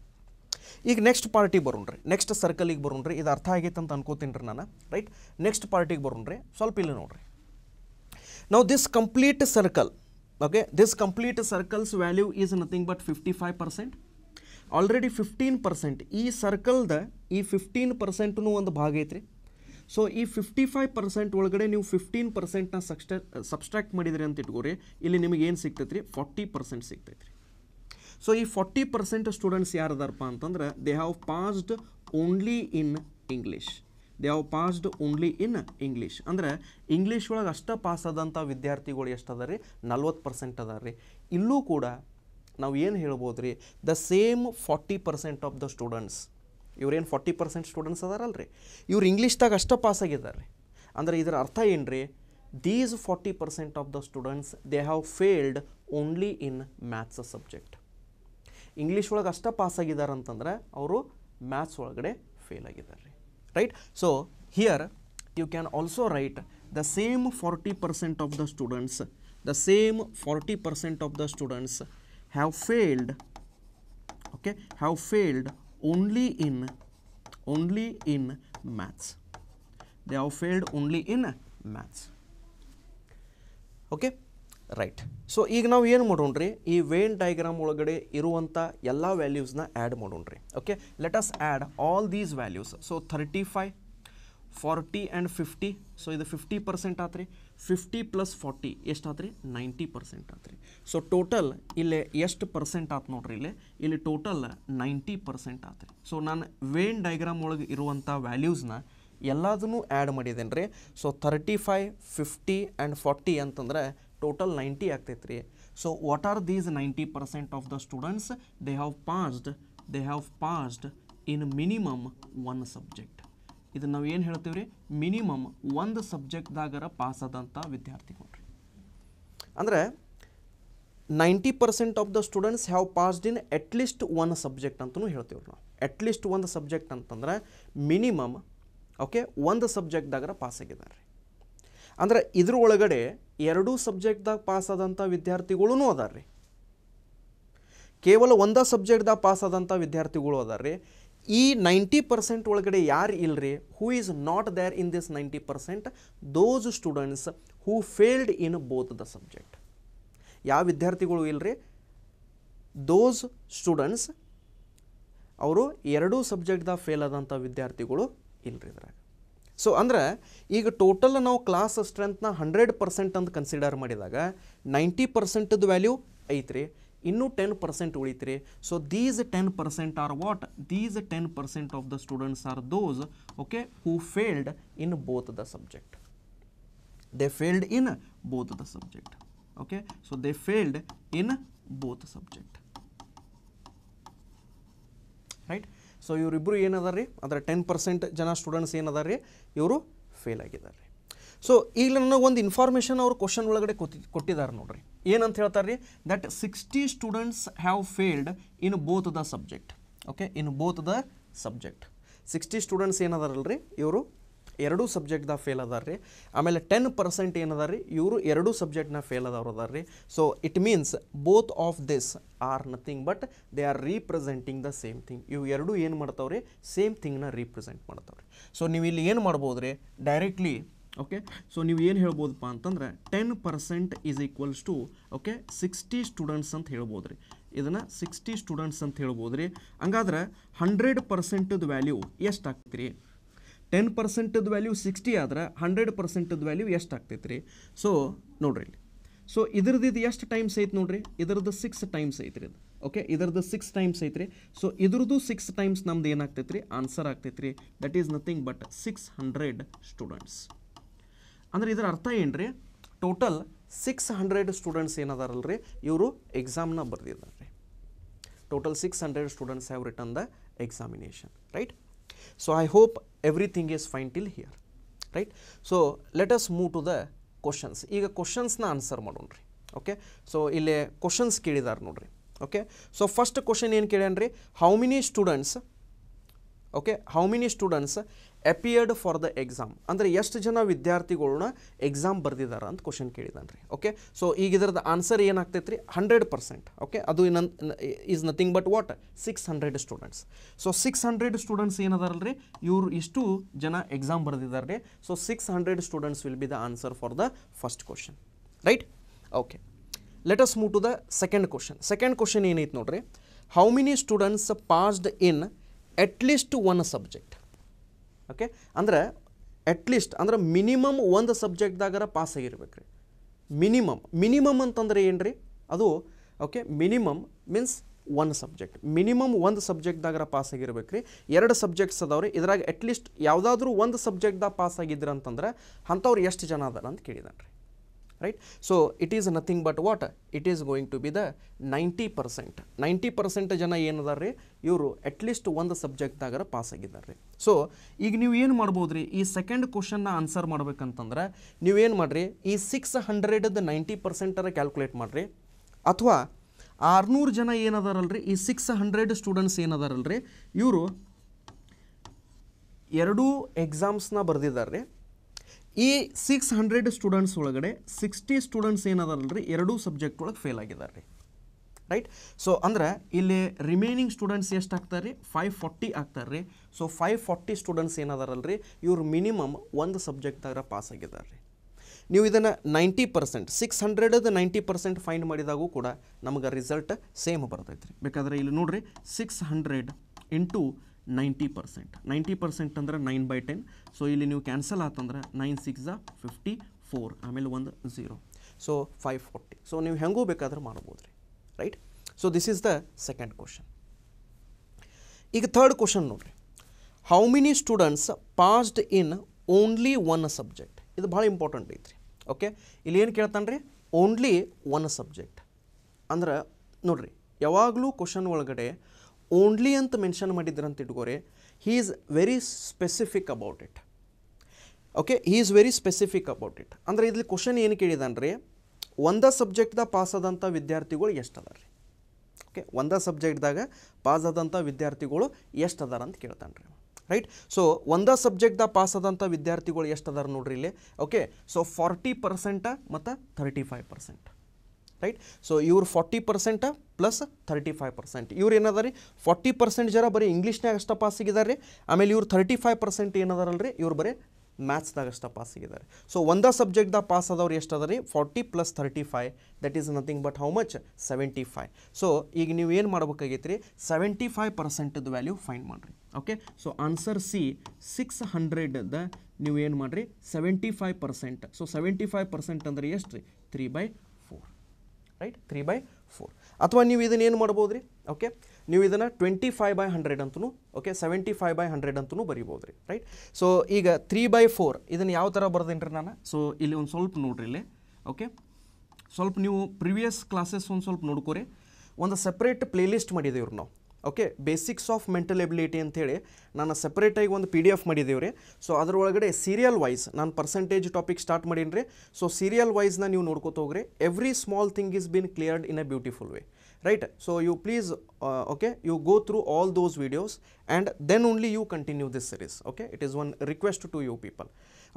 ಈಗ ನೆಕ್ಸ್ಟ್ ಪಾರ್ಟಿಗೆ ಬರೋಣ್ರಿ ನೆಕ್ಸ್ಟ್ ಸರ್ಕಲಿಗೆ ಬರೋಣ್ರಿ ಇದು ಅರ್ಥ ಆಗೈತೆ ಅಂತ ಅನ್ಕೋತೀನಿ ರೀ ನಾನು ರೈಟ್ ನೆಕ್ಸ್ಟ್ ಪಾರ್ಟಿಗೆ ಬರೋಣ್ರಿ ಸ್ವಲ್ಪ ಇಲ್ಲಿ ನೋಡ್ರಿ ನಾವು this complete circle okay this complete circles value is value but fifty five percent already fifteen percent ಈ ಸರ್ಕಲ್ದ ಈ ಫಿಫ್ಟೀನ್ ಪರ್ಸೆಂಟ್ನೂ ಒಂದು ಭಾಗ ಐತ್ರಿ ಸೊ ಈ ಫಿಫ್ಟಿ ಫೈವ್ ಪರ್ಸೆಂಟ್ ಒಳಗಡೆ ನೀವು ಫಿಫ್ಟೀನ್ ಪರ್ಸೆಂಟ್ನ ಸಬ್ಸ್ಟ್ರಾ ಸಬ್ಸ್ಟ್ರಾಕ್ಟ್ ಮಾಡಿದ್ರಿ ಅಂತ ಇಟ್ಕೋರಿ ಇಲ್ಲಿ ನಿಮಗೆ ಏನು ಸಿಗ್ತೈತ್ರಿ ಫಾರ್ಟಿ ಪರ್ಸೆಂಟ್ ಸಿಗ್ತೈತ್ರಿ ಸೊ ಈ ಫೋರ್ಟಿ ಪರ್ಸೆಂಟ್ ಸ್ಟೂಡೆಂಟ್ಸ್ ಯಾರದಾರಪ್ಪ ಅಂತಂದ್ರೆ they have passed only in English they have passed only in English ಅಂದರೆ ಇಂಗ್ಲೀಷ್ ಒಳಗೆ ಅಷ್ಟೇ ಪಾಸ್ ಆದಂಥ ವಿದ್ಯಾರ್ಥಿಗಳು ಎಷ್ಟು ಅದ ರೀ ನಲ್ವತ್ತು ಪರ್ಸೆಂಟ್ ಅದ ರೀ ಇಲ್ಲೂ ಕೂಡ ನಾವು ಏನು ಹೇಳ್ಬೋದು ರೀ the same forty percent of the students ಇವ್ರೇನು ಫಾರ್ಟಿ ಪರ್ಸೆಂಟ್ ಸ್ಟೂಡೆಂಟ್ಸ್ ಅದಾರಲ್ಲ ರೀ ಇವ್ರು ಇಂಗ್ಲೀಷ್ದಾಗ ಅಷ್ಟೇ ಪಾಸ್ ಆಗಿದ್ದಾರೆ ರೀ ಅಂದರೆ ಇದರ ಅರ್ಥ ಏನು ರೀ these forty percent of the students they have failed only in maths subject English ಒಳಗೆ ಅಷ್ಟೇ ಪಾಸ್ ಆಗಿದ್ದಾರೆ ಅಂತಂದ್ರೆ ಅವರು ಮ್ಯಾಥ್ಸ್ ಒಳಗಡೆ ಫೇಲ್ ಆಗಿದ್ದಾರೆ ರೀ right. So, here you can also write the same 40 percent of the students, the same 40 percent of the students have failed, okay, have failed only in, only in maths. They have failed only in maths, okay. Right so ಈಗ ನಾವು ಏನು ಮಾಡೋಣ್ರಿ ಈ vane diagram ಒಳಗಡೆ ಇರುವಂಥ ಎಲ್ಲ ವ್ಯಾಲ್ಯೂಸ್ನ add ಮಾಡೋಣ್ರಿ okay let us add all these values so thirty five forty and fifty so ಇದು ಫಿಫ್ಟಿ ಪರ್ಸೆಂಟ್ ಆತ್ರಿ ಫಿಫ್ಟಿ ಪ್ಲಸ್ ಫಾರ್ಟಿ ಎಷ್ಟು ಆತ್ರಿ ನೈಂಟಿ ಪರ್ಸೆಂಟ್ ಆತ್ರಿ ಸೊ ಟೋಟಲ್ ಇಲ್ಲಿ ಎಷ್ಟು ಪರ್ಸೆಂಟ್ ಆತು ನೋಡ್ರಿ ಇಲ್ಲಿ ಇಲ್ಲಿ ಟೋಟಲ್ ನೈಂಟಿ ಪರ್ಸೆಂಟ್ ಆತ್ರಿ ಸೊ ನಾನು ವೇನ್ ಡೈಗ್ರಾಮ್ ಒಳಗೆ ಇರುವಂಥ ವ್ಯಾಲ್ಯೂಸ್ನ ಎಲ್ಲದನ್ನೂ ಆ್ಯಡ್ ಮಾಡಿದ್ದೇನೆ ರೀ so thirty five fifty and forty ಅಂತಂದರೆ ಟೋಟಲ್ 90 ಆಗ್ತೈತ್ರಿ so what are these ninety percent of the students they have passed they have passed in minimum one subject ಇದನ್ನು ನಾವು ಏನು ಹೇಳ್ತೀವಿ ಮಿನಿಮಮ್ ಒಂದು ಸಬ್ಜೆಕ್ಟ್ದಾಗರ ಪಾಸ್ ಆದಂಥ ವಿದ್ಯಾರ್ಥಿಗಳು ರೀ ಅಂದರೆ ninety percent of the students have passed in least one subject ಅಂತಲೂ ಹೇಳ್ತೀವಿ ನಾವು ಲೀಸ್ಟ್ ಒಂದು ಸಬ್ಜೆಕ್ಟ್ ಅಂತಂದ್ರೆ ಮಿನಿಮಮ್ ಓಕೆ ಒಂದು ಸಬ್ಜೆಕ್ಟ್ದಾಗರ ಪಾಸ್ ಆಗಿದ್ದಾರೆ ರೀ ಅಂದರೆ ಇದ್ರ ಒಳಗಡೆ ಎರಡೂ ಸಬ್ಜೆಕ್ಟ್ದಾಗ ಪಾಸ್ ಆದಂಥ ವಿದ್ಯಾರ್ಥಿಗಳೂ ಅದಾರ ರೀ ಕೇವಲ ಒಂದು ಸಬ್ಜೆಕ್ಟ್ದಾಗ ಪಾಸ್ ಆದಂಥ ವಿದ್ಯಾರ್ಥಿಗಳು ಅದಾರ ರೀ ಈ ನೈಂಟಿ ಪರ್ಸೆಂಟ್ ಒಳಗಡೆ ಯಾರು ಇಲ್ರಿ who is not there in this ninety percent those students who failed in both the subject ಯಾವ ವಿದ್ಯಾರ್ಥಿಗಳು ಇಲ್ರಿ ದೋಸ್ ಸ್ಟೂಡೆಂಟ್ಸ್ ಅವರು ಎರಡೂ ಸಬ್ಜೆಕ್ಟ್ದಾಗ ಫೇಲ್ ಆದಂಥ ವಿದ್ಯಾರ್ಥಿಗಳು ಇಲ್ರಿ ಇದ್ರಾಗ ಸೊ ಅಂದರೆ ಈಗ ಟೋಟಲ್ ನಾವು ಕ್ಲಾಸ್ ಸ್ಟ್ರೆಂತ್ನ ಹಂಡ್ರೆಡ್ ಪರ್ಸೆಂಟ್ ಅಂತ ಕನ್ಸಿಡರ್ ಮಾಡಿದಾಗ ನೈಂಟಿ ಪರ್ಸೆಂಟದ ವ್ಯಾಲ್ಯೂ ಐತ್ರಿ ಇನ್ನೂ ಟೆನ್ ಪರ್ಸೆಂಟ್ ಉಳಿತ್ರಿ so these ten percent are what these ten percent of the students are those okay who failed in both the subject they failed in both the subject okay so they failed in both subject right so ಇವರಿಬ್ಬರು ಏನದಾರ ರೀ ಅಂದರೆ ten percent ಜನ students ಏನದಾರ ರೀ ಇವರು fail ಆಗಿದ್ದಾರೆ so ಈಗ ನನಗೆ ಒಂದು ಇನ್ಫಾರ್ಮೇಷನ್ ಅವ್ರು ಕ್ವಶನ್ ಒಳಗಡೆ ಕೊತ್ತಿ ಕೊಟ್ಟಿದ್ದಾರೆ ನೋಡ್ರಿ ಏನಂತ ಹೇಳ್ತಾರೆ ರೀ that sixty students have failed in both the subject okay in both the subject sixty students ಏನದಾರಲ್ರಿ ಇವರು ಎರಡೂ ಸಬ್ಜೆಕ್ಟ್ದಾಗ ಫೇಲ್ ಅದಾರ ರೀ ಆಮೇಲೆ ಟೆನ್ ಪರ್ಸೆಂಟ್ ಏನದ ರೀ ಇವರು ಎರಡೂ ಸಬ್ಜೆಕ್ಟ್ನ ಫೇಲ್ ಅದಾವ್ರು ಅದಾರ ರೀ so it means both of this are nothing but they are representing the same thing ಇವು ಎರಡೂ ಏನು ಮಾಡ್ತಾವ್ರಿ ಸೇಮ್ ಥಿಂಗ್ನ ರೀಪ್ರೆಸೆಂಟ್ ಮಾಡ್ತಾವ್ರಿ ಸೊ ನೀವು ಇಲ್ಲಿ ಏನು ಮಾಡ್ಬೋದು ರೀ ಡೈರೆಕ್ಟ್ಲಿ ಓಕೆ ಸೊ ನೀವು ಏನು ಹೇಳ್ಬೋದಪ್ಪ ಅಂತಂದರೆ ten percent is equals to okay sixty students ಅಂತ ಹೇಳ್ಬೋದು ರೀ ಇದನ್ನು ಸಿಕ್ಸ್ಟಿ ಸ್ಟೂಡೆಂಟ್ಸ್ ಅಂತ ಹೇಳ್ಬೋದು ರೀ ಹಂಗಾದ್ರೆ ಹಂಡ್ರೆಡ್ ಪರ್ಸೆಂಟದ ವ್ಯಾಲ್ಯೂ ಎಷ್ಟಾಗ್ತೀರಿ ಟೆನ್ ಪರ್ಸೆಂಟದ ವ್ಯಾಲ್ಯೂ ಸಿಕ್ಸ್ಟಿ ಆದ್ರೆ ಹಂಡ್ರೆಡ್ ಪರ್ಸೆಂಟದ ವ್ಯಾಲ್ಯೂ ಎಷ್ಟು ಆಗ್ತೈತೆ ರೀ ಸೊ ನೋಡ್ರಿ ಇಲ್ಲಿ ಸೊ ಇದ್ರದ್ದು ಇದು ಎಷ್ಟು ಟೈಮ್ಸ್ ಐತೆ ನೋಡ್ರಿ ಇದ್ರದ್ದು ಸಿಕ್ಸ್ ಟೈಮ್ಸ್ ಐತ್ರಿ ಇದು ಓಕೆ ಇದ್ರದ್ದು ಸಿಕ್ಸ್ ಟೈಮ್ಸ್ ರೀ ಸೊ ಇದ್ರದ್ದು ಸಿಕ್ಸ್ ಟೈಮ್ಸ್ ನಮ್ದು ಏನಾಗ್ತೈತೆ ರೀ ಆನ್ಸರ್ ಆಗ್ತೈತೆ ರೀ that is nothing but six hundred students ಅಂದರೆ ಇದರ ಅರ್ಥ ಏನು ರೀ ಟೋಟಲ್ ಸಿಕ್ಸ್ ಹಂಡ್ರೆಡ್ ಸ್ಟೂಡೆಂಟ್ಸ್ ಏನದಾರಲ್ರಿ ಇವರು ಎಕ್ಸಾಮ್ನ ಬರೆದಿದ್ದಾರೆ total six hundred students have written the examination right so I hope everything is fine till here right so let us move to the questions ಈಗ ಕ್ವಶನ್ಸ್ನ ಆನ್ಸರ್ ಮಾಡೋಣ ಓಕೆ ಸೊ ಇಲ್ಲಿ questions ಕೇಳಿದಾರೆ ನೋಡ್ರಿ okay so first question ಏನು ಕೇಳ್ಯಾನ how many students okay how many students appeared for the exam ಅಂದರೆ ಎಷ್ಟು ಜನ ವಿದ್ಯಾರ್ಥಿಗಳನ್ನ ಎಕ್ಸಾಮ್ ಬರೆದಿದ್ದಾರೆ ಅಂತ ಕ್ವಶನ್ ಕೇಳಿದಾನೆ ರೀ ಓಕೆ ಸೊ ಈಗ ಇದರದ ಆನ್ಸರ್ ಏನಾಗ್ತೈತೆ ರೀ ಹಂಡ್ರೆಡ್ ಪರ್ಸೆಂಟ್ ಓಕೆ ಅದು ಇನ್ನ is nothing but what six hundred students so six hundred students ಏನದಾರಲ್ಲ ರೀ ಇವರು ಇಷ್ಟು ಜನ ಎಕ್ಸಾಮ್ ಬರೆದಿದ್ದಾರೆ ರೀ so six hundred students will be the answer for the first question right okay let us move to the second question second question ಏನೈತೆ ನೋಡ್ರಿ how many students passed in at least one subject okay ಅಂದರೆ at least ಅಂದ್ರೆ minimum ಒಂದು ಸಬ್ಜೆಕ್ಟ್ದಾಗರ pass ಆಗಿರ್ಬೇಕು ರೀ minimum minimum ಅಂತಂದ್ರೆ ಏನು ರೀ ಅದು ಓಕೆ ಮಿನಿಮಮ್ ಮೀನ್ಸ್ ಒಂದು ಸಬ್ಜೆಕ್ಟ್ ಮಿನಿಮಮ್ ಒಂದು ಸಬ್ಜೆಕ್ಟ್ದಾಗರ ಪಾಸ್ ಆಗಿರ್ಬೇಕು ರೀ ಎರಡು ಸಬ್ಜೆಕ್ಟ್ಸ್ ರೀ ಇದ್ರಾಗ ಅಟ್ಲೀಸ್ಟ್ ಯಾವುದಾದ್ರೂ ಒಂದು ಸಬ್ಜೆಕ್ಟ್ದಾಗ ಪಾಸ್ ಆಗಿದ್ರಂತಂದ್ರೆ ಅಂಥವ್ರು ಎಷ್ಟು ಜನ ಅದಾರ ಅಂತ ಕೇಳಿದಾನೆ ರೀ right. So, it is nothing but what? It is going to be the 90 percent. 90 percent ಜನ ಏನದಾರ್ರಿ ಇವರು ಅಟ್ಲೀಸ್ಟ್ ಒಂದು ಸಬ್ಜೆಕ್ಟ್ದಾಗರ ಪಾಸ್ ಆಗಿದ್ದಾರೆ ಸೊ ಈಗ ನೀವು ಏನು ಮಾಡ್ಬೋದು ರೀ ಈ ಸೆಕೆಂಡ್ ಕ್ವಶನ್ನ ಆನ್ಸರ್ ಮಾಡ್ಬೇಕಂತಂದ್ರೆ ನೀವೇನು ಮಾಡಿರಿ ಈ ಸಿಕ್ಸ್ ಹಂಡ್ರೆಡ್ದ ನೈಂಟಿ ಪರ್ಸೆಂಟರ ಕ್ಯಾಲ್ಕುಲೇಟ್ ಮಾಡಿರಿ ಅಥವಾ ಆರುನೂರು ಜನ ಏನದಾರಲ್ರಿ ಈ ಸಿಕ್ಸ್ ಹಂಡ್ರೆಡ್ ಸ್ಟೂಡೆಂಟ್ಸ್ ಏನದಾರಲ್ರಿ ಇವರು ಎರಡೂ ಎಕ್ಸಾಮ್ಸ್ನ ಬರೆದಿದ್ದಾರೆ ಈ ಸಿಕ್ಸ್ ಹಂಡ್ರೆಡ್ ಸ್ಟೂಡೆಂಟ್ಸ್ ಒಳಗಡೆ ಸಿಕ್ಸ್ಟಿ ಸ್ಟೂಡೆಂಟ್ಸ್ ರೀ ಎರಡೂ ಸಬ್ಜೆಕ್ಟ್ ಒಳಗೆ ಫೇಲ್ ಆಗಿದ್ದಾರೆ ರೀ ರೈಟ್ ಸೊ ಅಂದರೆ ಇಲ್ಲಿ ರಿಮೇನಿಂಗ್ ಸ್ಟೂಡೆಂಟ್ಸ್ ಎಷ್ಟು ಆಗ್ತಾರೆ ರೀ ಫೈವ್ ಫಾರ್ಟಿ ಆಗ್ತಾರೆ ರೀ ಸೊ ಫೈವ್ ಫಾರ್ಟಿ ಸ್ಟೂಡೆಂಟ್ಸ್ ರೀ ಇವ್ರು ಮಿನಿಮಮ್ ಒಂದು ಸಬ್ಜೆಕ್ಟ್ನಾಗ ಪಾಸ್ ಆಗಿದ್ದಾರೆ ರೀ ನೀವು ಇದನ್ನು ninety percent six hundred ninety percent find ಮಾಡಿದಾಗೂ ಕೂಡ ನಮಗೆ ರಿಸಲ್ಟ್ ಸೇಮ್ ಬರ್ತೈತೆ ರೀ ಬೇಕಾದರೆ ಇಲ್ಲಿ ನೋಡಿರಿ six hundred into ninety percent ninety percent ಅಂದರೆ ನೈನ್ ಬೈ ಟೆನ್ ಸೊ ಇಲ್ಲಿ ನೀವು ಕ್ಯಾನ್ಸಲ್ ಆತಂದ್ರೆ ನೈನ್ ಸಿಕ್ಸ್ ಫಿಫ್ಟಿ ಫೋರ್ ಆಮೇಲೆ ಒಂದು zero so five forty so ನೀವು ಹೆಂಗೂ ಬೇಕಾದ್ರೆ ಮಾಡ್ಬೋದು ರೀ right so this is the second question ಈಗ ಥರ್ಡ್ ಕ್ವಶನ್ ನೋಡಿರಿ how many students passed in only one subject ಇದು ಭಾಳ ಇಂಪಾರ್ಟೆಂಟ್ ಐತ್ರಿ ಓಕೆ ಇಲ್ಲಿ ಏನು ಕೇಳ್ತಾನೆ ರೀ ಓನ್ಲಿ ಒನ್ ಸಬ್ಜೆಕ್ಟ್ ಅಂದ್ರೆ ನೋಡಿರಿ ಯಾವಾಗಲೂ ಕ್ವಶನ್ ಒಳಗಡೆ ಓನ್ಲಿ ಅಂತ ಮೆನ್ಷನ್ ಮಾಡಿದ್ರಂತ ಇಟ್ಕೋರಿ he is very specific about it okay he is very specific about it ಅಂದರೆ ಇಲ್ಲಿ ಕ್ವಶನ್ ಏನು ಕೇಳಿದಾನೆ ರೀ ಒಂದೇ ಸಬ್ಜೆಕ್ಟ್ದಾಗ ಪಾಸ್ ಆದಂಥ ವಿದ್ಯಾರ್ಥಿಗಳು ಎಷ್ಟು ಅದಾರ ರೀ ಓಕೆ ಒಂದ ಸಬ್ಜೆಕ್ಟ್ದಾಗ ಪಾಸ್ ಆದಂಥ ವಿದ್ಯಾರ್ಥಿಗಳು ಎಷ್ಟು ಅದಾರ ಅಂತ ಕೇಳ್ತಾನೆ ರೀ ರೈಟ್ ಸೊ ಒಂದ ಸಬ್ಜೆಕ್ಟ್ದಾಗ ಪಾಸ್ ಆದಂಥ ವಿದ್ಯಾರ್ಥಿಗಳು ಎಷ್ಟು ಅದಾರ ನೋಡ್ರಿ ಇಲ್ಲಿ ಓಕೆ ಸೊ ಫಾರ್ಟಿ ಪರ್ಸೆಂಟ ಮತ್ತು thirty five percent right so ಇವ್ರು forty percent plus thirty five percent ಇವ್ರು ಏನದ ರೀ ಫಾರ್ಟಿ ಪರ್ಸೆಂಟ್ ಜರ ಬರೀ ಇಂಗ್ಲೀಷ್ನಾಗ ಅಷ್ಟ ಪಾಸ್ ಆಗಿದ್ದಾರೆ ಆಮೇಲೆ ಇವ್ರು ಥರ್ಟಿ ಫೈವ್ ಪರ್ಸೆಂಟ್ ಏನದಾರಲ್ರಿ ಇವ್ರು ಬರೀ ಮ್ಯಾಥ್ಸ್ದಾಗ ಅಷ್ಟ ಪಾಸ್ ಆಗಿದ್ದಾರೆ ಸೊ ಒಂದೇ ಸಬ್ಜೆಕ್ಟ್ದಾಗ ಪಾಸ್ ಆದವ್ರು ಎಷ್ಟು ರೀ forty plus thirty five that is nothing but how much seventy five so ಈಗ ನೀವು ಏನು ಮಾಡ್ಬೇಕಾಗಿತ್ತು ರೀ ಸೆವೆಂಟಿ ಫೈವ್ ಪರ್ಸೆಂಟ್ದು ವ್ಯಾಲ್ಯೂ ಫೈನ್ ಮಾಡಿರಿ ಓಕೆ ಸೊ ಆನ್ಸರ್ ಸಿ ಸಿಕ್ಸ್ ಹಂಡ್ರೆಡ್ದ ನೀವು ಏನು ಮಾಡಿರಿ seventy five percent so seventy five percent ಅಂದರೆ ಎಷ್ಟು ರೀ three by right three by four ಅಥವಾ ನೀವು ಇದನ್ನು ಏನು ಮಾಡ್ಬೋದು ರೀ ಓಕೆ ನೀವು ಇದನ್ನು ಟ್ವೆಂಟಿ ಫೈವ್ ಬೈ ಹಂಡ್ರೆಡ್ ಅಂತೂ okay seventy five by hundred ಅಂತೂ ಬರಿಬೋದು ರೀ ರೈಟ್ ಸೊ ಈಗ ತ್ರೀ ಬೈ ಫೋರ್ ಇದನ್ನು ಯಾವ ಥರ ಬರ್ದೇನೆ ರೀ ನಾನು ಸೊ ಇಲ್ಲಿ ಒಂದು ಸ್ವಲ್ಪ ನೋಡ್ರಿ ಇಲ್ಲಿ ಓಕೆ ಸ್ವಲ್ಪ ನೀವು ಪ್ರಿವಿಯಸ್ ಕ್ಲಾಸಸ್ ಒಂದು ಸ್ವಲ್ಪ ನೋಡ್ಕೋರಿ ಒಂದು ಸಪ್ರೇಟ್ ಪ್ಲೇಲಿಸ್ಟ್ ಮಾಡಿದ್ದೀವಿ ಇವ್ರು ನಾವು okay basics of mental ability ಅಂಥೇಳಿ ನಾನು ಸಪ್ರೇಟಾಗಿ ಒಂದು ಪಿ ಡಿ ಎಫ್ ಮಾಡಿದ್ದೀವಿ ರೀ ಸೊ ಅದರೊಳಗಡೆ ಸೀರಿಯಲ್ ವೈಸ್ ನಾನು ಪರ್ಸೆಂಟೇಜ್ ಟಾಪಿಕ್ ಸ್ಟಾರ್ಟ್ ಮಾಡೀನಿ ರೀ ಸೊ ಸೀರಿಯಲ್ ವೈಸ್ನ ನೀವು ನೋಡ್ಕೋತ ಹೋಗ್ರಿ every small thing is been cleared in a beautiful way right so you please okay you go through all those videos and then only you continue this series okay it is one request to you people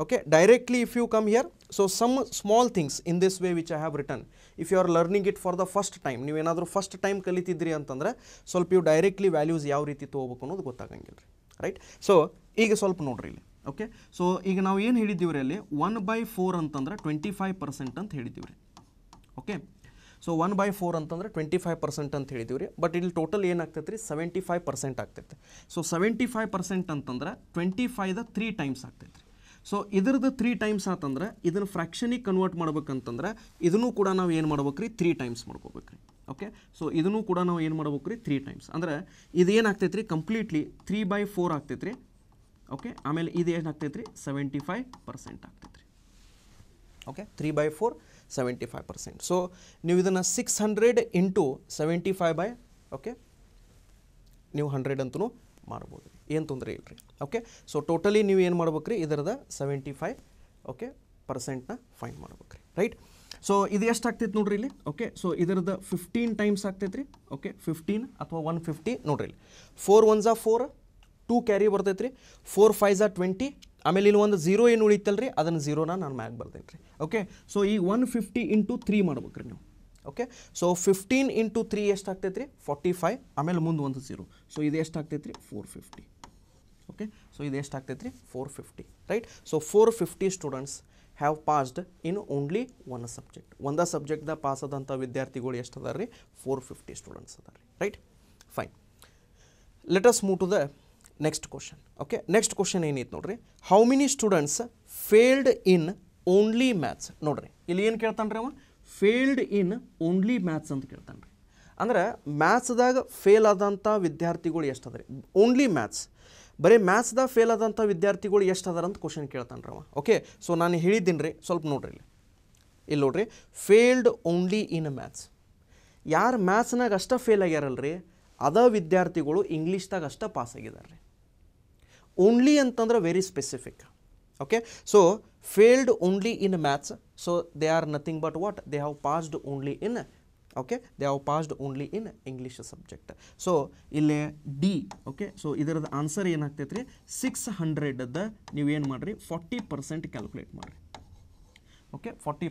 okay directly if you come here so some small things in this way which I have written if you are learning it for the first time ನೀವು ಏನಾದರೂ first time ಕಲಿತಿದ್ರಿ ಅಂತಂದರೆ ಸ್ವಲ್ಪ ಇವು directly values ಯಾವ ರೀತಿ ತೊಗೋಬೇಕು ಅನ್ನೋದು ಗೊತ್ತಾಗಂಗಿಲ್ಲ ರೀ ರೈಟ್ ಸೊ ಈಗ ಸ್ವಲ್ಪ ನೋಡ್ರಿ ಇಲ್ಲಿ ಓಕೆ ಸೊ ಈಗ ನಾವು ಏನು ಹೇಳಿದ್ದೀವಿ ರೀ ಅಲ್ಲಿ ಒನ್ ಬೈ ಫೋರ್ ಅಂತಂದ್ರೆ ಟ್ವೆಂಟಿ ಫೈವ್ ಪರ್ಸೆಂಟ್ ಅಂತ ಹೇಳಿದ್ದೀವಿ ರೀ okay so one by four ಅಂತಂದರೆ ಟ್ವೆಂಟಿ ಫೈವ್ ಪರ್ಸೆಂಟ್ ಅಂತ ಹೇಳಿದ್ದೀವಿ ರೀ ಬಟ್ ಇಲ್ಲಿ ಟೋಟಲ್ ಏನಾಗ್ತೈತೆ ರೀ ಸೆವೆಂಟಿ ಫೈವ್ ಪರ್ಸೆಂಟ್ ಆಗ್ತೈತೆ ಸೊ ಸೆವೆಂಟಿ ಫೈವ್ ಪರ್ಸೆಂಟ್ ಅಂತಂದ್ರೆ ಟ್ವೆಂಟಿ ಫೈವ್ದ ತ್ರೀ ಟೈಮ್ಸ್ ಆಗ್ತೈತೆ ಸೊ ಇದ್ರದ್ದು ತ್ರೀ ಟೈಮ್ಸ್ ಆತಂದ್ರೆ ಇದನ್ನು ಫ್ರ್ಯಾಕ್ಷನಿಗೆ ಕನ್ವರ್ಟ್ ಮಾಡ್ಬೇಕಂತಂದ್ರೆ ಇದನ್ನು ಕೂಡ ನಾವು ಏನು ಮಾಡ್ಬೇಕ್ರಿ ತ್ರೀ ಟೈಮ್ಸ್ ಮಾಡ್ಕೋಬೇಕ್ರಿ ಓಕೆ ಸೊ ಇದನ್ನು ಕೂಡ ನಾವು ಏನು ಮಾಡ್ಬೇಕ್ರಿ ತ್ರೀ ಟೈಮ್ಸ್ ಅಂದರೆ ಇದೇನಾಗ್ತೈತ್ರಿ ರೀ ಕಂಪ್ಲೀಟ್ಲಿ ತ್ರೀ ಬೈ ಫೋರ್ ಆಗ್ತೈತೆ ರೀ ಓಕೆ ಆಮೇಲೆ ಆಗ್ತೈತೆ ರೀ ಸೆವೆಂಟಿ ಫೈವ್ ಪರ್ಸೆಂಟ್ ಆಗ್ತೈತೆ ರೀ okay three by four seventy five percent so ನೀವು ಇದನ್ನು six hundred into seventy five by okay ನೀವು ಹಂಡ್ರೆಡ್ ಅಂತೂ ಮಾಡ್ಬೋದು ಏನು ತೊಂದರೆ ಇಲ್ಲ ರೀ ಓಕೆ ಸೊ ಟೋಟಲಿ ನೀವು ಏನು ಮಾಡ್ಬೇಕ್ರಿ ಇದರದ ಸೆವೆಂಟಿ ಫೈವ್ ಓಕೆ ಪರ್ಸೆಂಟ್ನ ಫೈನ್ ಮಾಡ್ಬೇಕು ರೀ ರೈಟ್ ಸೊ ಇದು ಎಷ್ಟು ಆಗ್ತೈತೆ ನೋಡ್ರಿ ಇಲ್ಲಿ ಓಕೆ ಸೊ ಇದರದ ಫಿಫ್ಟೀನ್ ಟೈಮ್ಸ್ ಆಗ್ತೈತೆ ರೀ ಓಕೆ ಫಿಫ್ಟೀನ್ ಅಥವಾ ಒನ್ ಫಿಫ್ಟಿ ನೋಡ್ರಿ ಇಲ್ಲಿ ಫೋರ್ ಒನ್ ಝಾ ಫೋರ್ ಟೂ ಕ್ಯಾರಿ ಬರ್ತೈತೆ ರೀ ಫೋರ್ ಫೈವ್ ಝಾ ಟ್ವೆಂಟಿ ಆಮೇಲೆ ಇಲ್ಲಿ ಒಂದು ಝೀರೋ ಏನು ಉಳಿತಲ್ಲ ರೀ ಅದನ್ನು ಝೀರೋನ ನಾನು ಮ್ಯಾಗೆ ಬರ್ತೇನೆ ರೀ ಓಕೆ ಸೊ ಈಗ ಒನ್ ಫಿಫ್ಟಿ ಇಂಟು ತ್ರೀ ಮಾಡ್ಬೇಕು ರೀ ನೀವು okay so fifteen into three ಎಷ್ಟು ಆಗ್ತೈತೆ ರೀ ಫಾರ್ಟಿ ಫೈವ್ ಆಮೇಲೆ ಮುಂದೆ ಒಂದು ಝೀರೋ ಸೊ ಇದು ಎಷ್ಟು ಆಗ್ತೈತೆ ರೀ ಫೋರ್ ಫಿಫ್ಟಿ ಓಕೆ ಸೊ ಇದು ಎಷ್ಟು ರೀ four fifty right so four fifty students have passed in only one subject subject ಸಬ್ಜೆಕ್ಟ್ದಾಗ ಪಾಸ್ ಆದಂಥ ವಿದ್ಯಾರ್ಥಿಗಳು ಎಷ್ಟು ಅದಾರ ರೀ ಫೋರ್ ಫಿಫ್ಟಿ ಸ್ಟೂಡೆಂಟ್ಸ್ ಅದಾರ ರೀ right fine let's move to the next question okay next question ಏನೈತೆ ನೋಡ್ರಿ how many students failed in only maths ನೋಡ್ರಿ ಇಲ್ಲಿ ಏನು ಕೇಳ್ತಾನೆ ರೀ ಅವ ಫೇಲ್ಡ್ ಇನ್ ಓನ್ಲಿ ಮ್ಯಾಥ್ಸ್ ಅಂತ ಕೇಳ್ತಾನೆ ರೀ ಅಂದ್ರೆ ಮ್ಯಾಥ್ಸ್ದಾಗ ಫೇಲ್ ಆದಂಥ ವಿದ್ಯಾರ್ಥಿಗಳು ಎಷ್ಟು ಅದ ರೀ ಓನ್ಲಿ ಮ್ಯಾಥ್ಸ್ ಬರೀ ಮ್ಯಾಥ್ಸ್ದಾಗ ಫೇಲ್ ಆದಂಥ ವಿದ್ಯಾರ್ಥಿಗಳು ಎಷ್ಟು ಅದಾರ ಅಂತ ಕ್ವಶನ್ ಕೇಳ್ತಾನೆ ಅವ ಓಕೆ ಸೊ ನಾನು ಹೇಳಿದ್ದೀನಿ ರೀ ಸ್ವಲ್ಪ ನೋಡ್ರಿ ಇಲ್ಲಿ ಇಲ್ಲಿ ನೋಡ್ರಿ ಫೇಲ್ಡ್ ಓನ್ಲಿ ಇನ್ ಮ್ಯಾಥ್ಸ್ ಯಾರು ಮ್ಯಾಥ್ಸ್ನಾಗ ಅಷ್ಟ ಫೇಲ್ ಆಗ್ಯಾರಲ್ರಿ ಅದ ವಿದ್ಯಾರ್ಥಿಗಳು ಇಂಗ್ಲೀಷ್ದಾಗ ಅಷ್ಟೇ ಪಾಸ್ ಆಗಿದ್ದಾರೆ ಓನ್ಲಿ ಅಂತಂದ್ರೆ very specific okay so failed only in maths so they are nothing but what they have passed only in okay they have passed only in English subject so ಇಲ್ಲಿ D okay so ಇದರದ answer ಏನಾಗ್ತೈತೆ ರೀ six ನೀವು ಏನು ಮಾಡಿರಿ forty percent calculate ಮಾಡಿರಿ okay forty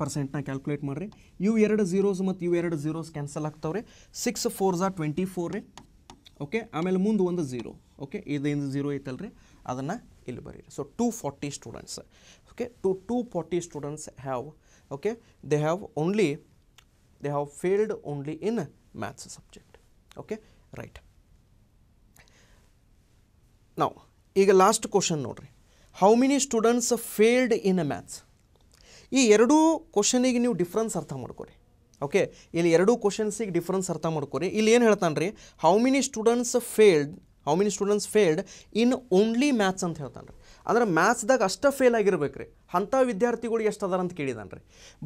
ಪರ್ಸೆಂಟ್ನ calculate ಮಾಡಿರಿ ಇವು ಎರಡು ಝೀರೋಸ್ ಮತ್ತು ಇವು ಎರಡು ಝೀರೋಸ್ ಕ್ಯಾನ್ಸಲ್ ಆಗ್ತಾವೆ ರೀ ಸಿಕ್ಸ್ ಫೋರ್ ಟ್ವೆಂಟಿ ಫೋರ್ ರೀ ಓಕೆ ಆಮೇಲೆ ಮುಂದೆ ಒಂದು ಝೀರೋ ಓಕೆ ಇದರಿಂದ ಝೀರೋ ಐತಲ್ರಿ ಅದನ್ನು ಇಲ್ಲಿ ಬರೀರಿ so two forty students okay to two forty students have okay they have only they have failed only in maths subject okay right now ಈಗ ಲಾಸ್ಟ್ ಕ್ವಶನ್ ನೋಡ್ರಿ how many students failed in maths ಈ ಎರಡೂ ಕ್ವಶನಿಗೆ ನೀವು difference ಅರ್ಥ ಮಾಡ್ಕೊರಿ okay ಇಲ್ಲಿ ಎರಡೂ ಕ್ವಶನ್ಸಿಗೆ difference ಅರ್ಥ ಮಾಡ್ಕೊರಿ ಇಲ್ಲಿ ಏನು ಹೇಳ್ತಾನೆ ರೀ how many students failed how many students failed in only maths ಅಂತ ಹೇಳ್ತಾನೆ ರೀ ಅಂದ್ರೆ ಮ್ಯಾಥ್ಸ್ದಾಗ ಅಷ್ಟೇ ಫೇಲ್ ಆಗಿರ್ಬೇಕು ರೀ ಅಂಥ ವಿದ್ಯಾರ್ಥಿಗಳು ಎಷ್ಟು ಅದಾರ ಅಂತ ಕೇಳಿದಾನೆ ರೀ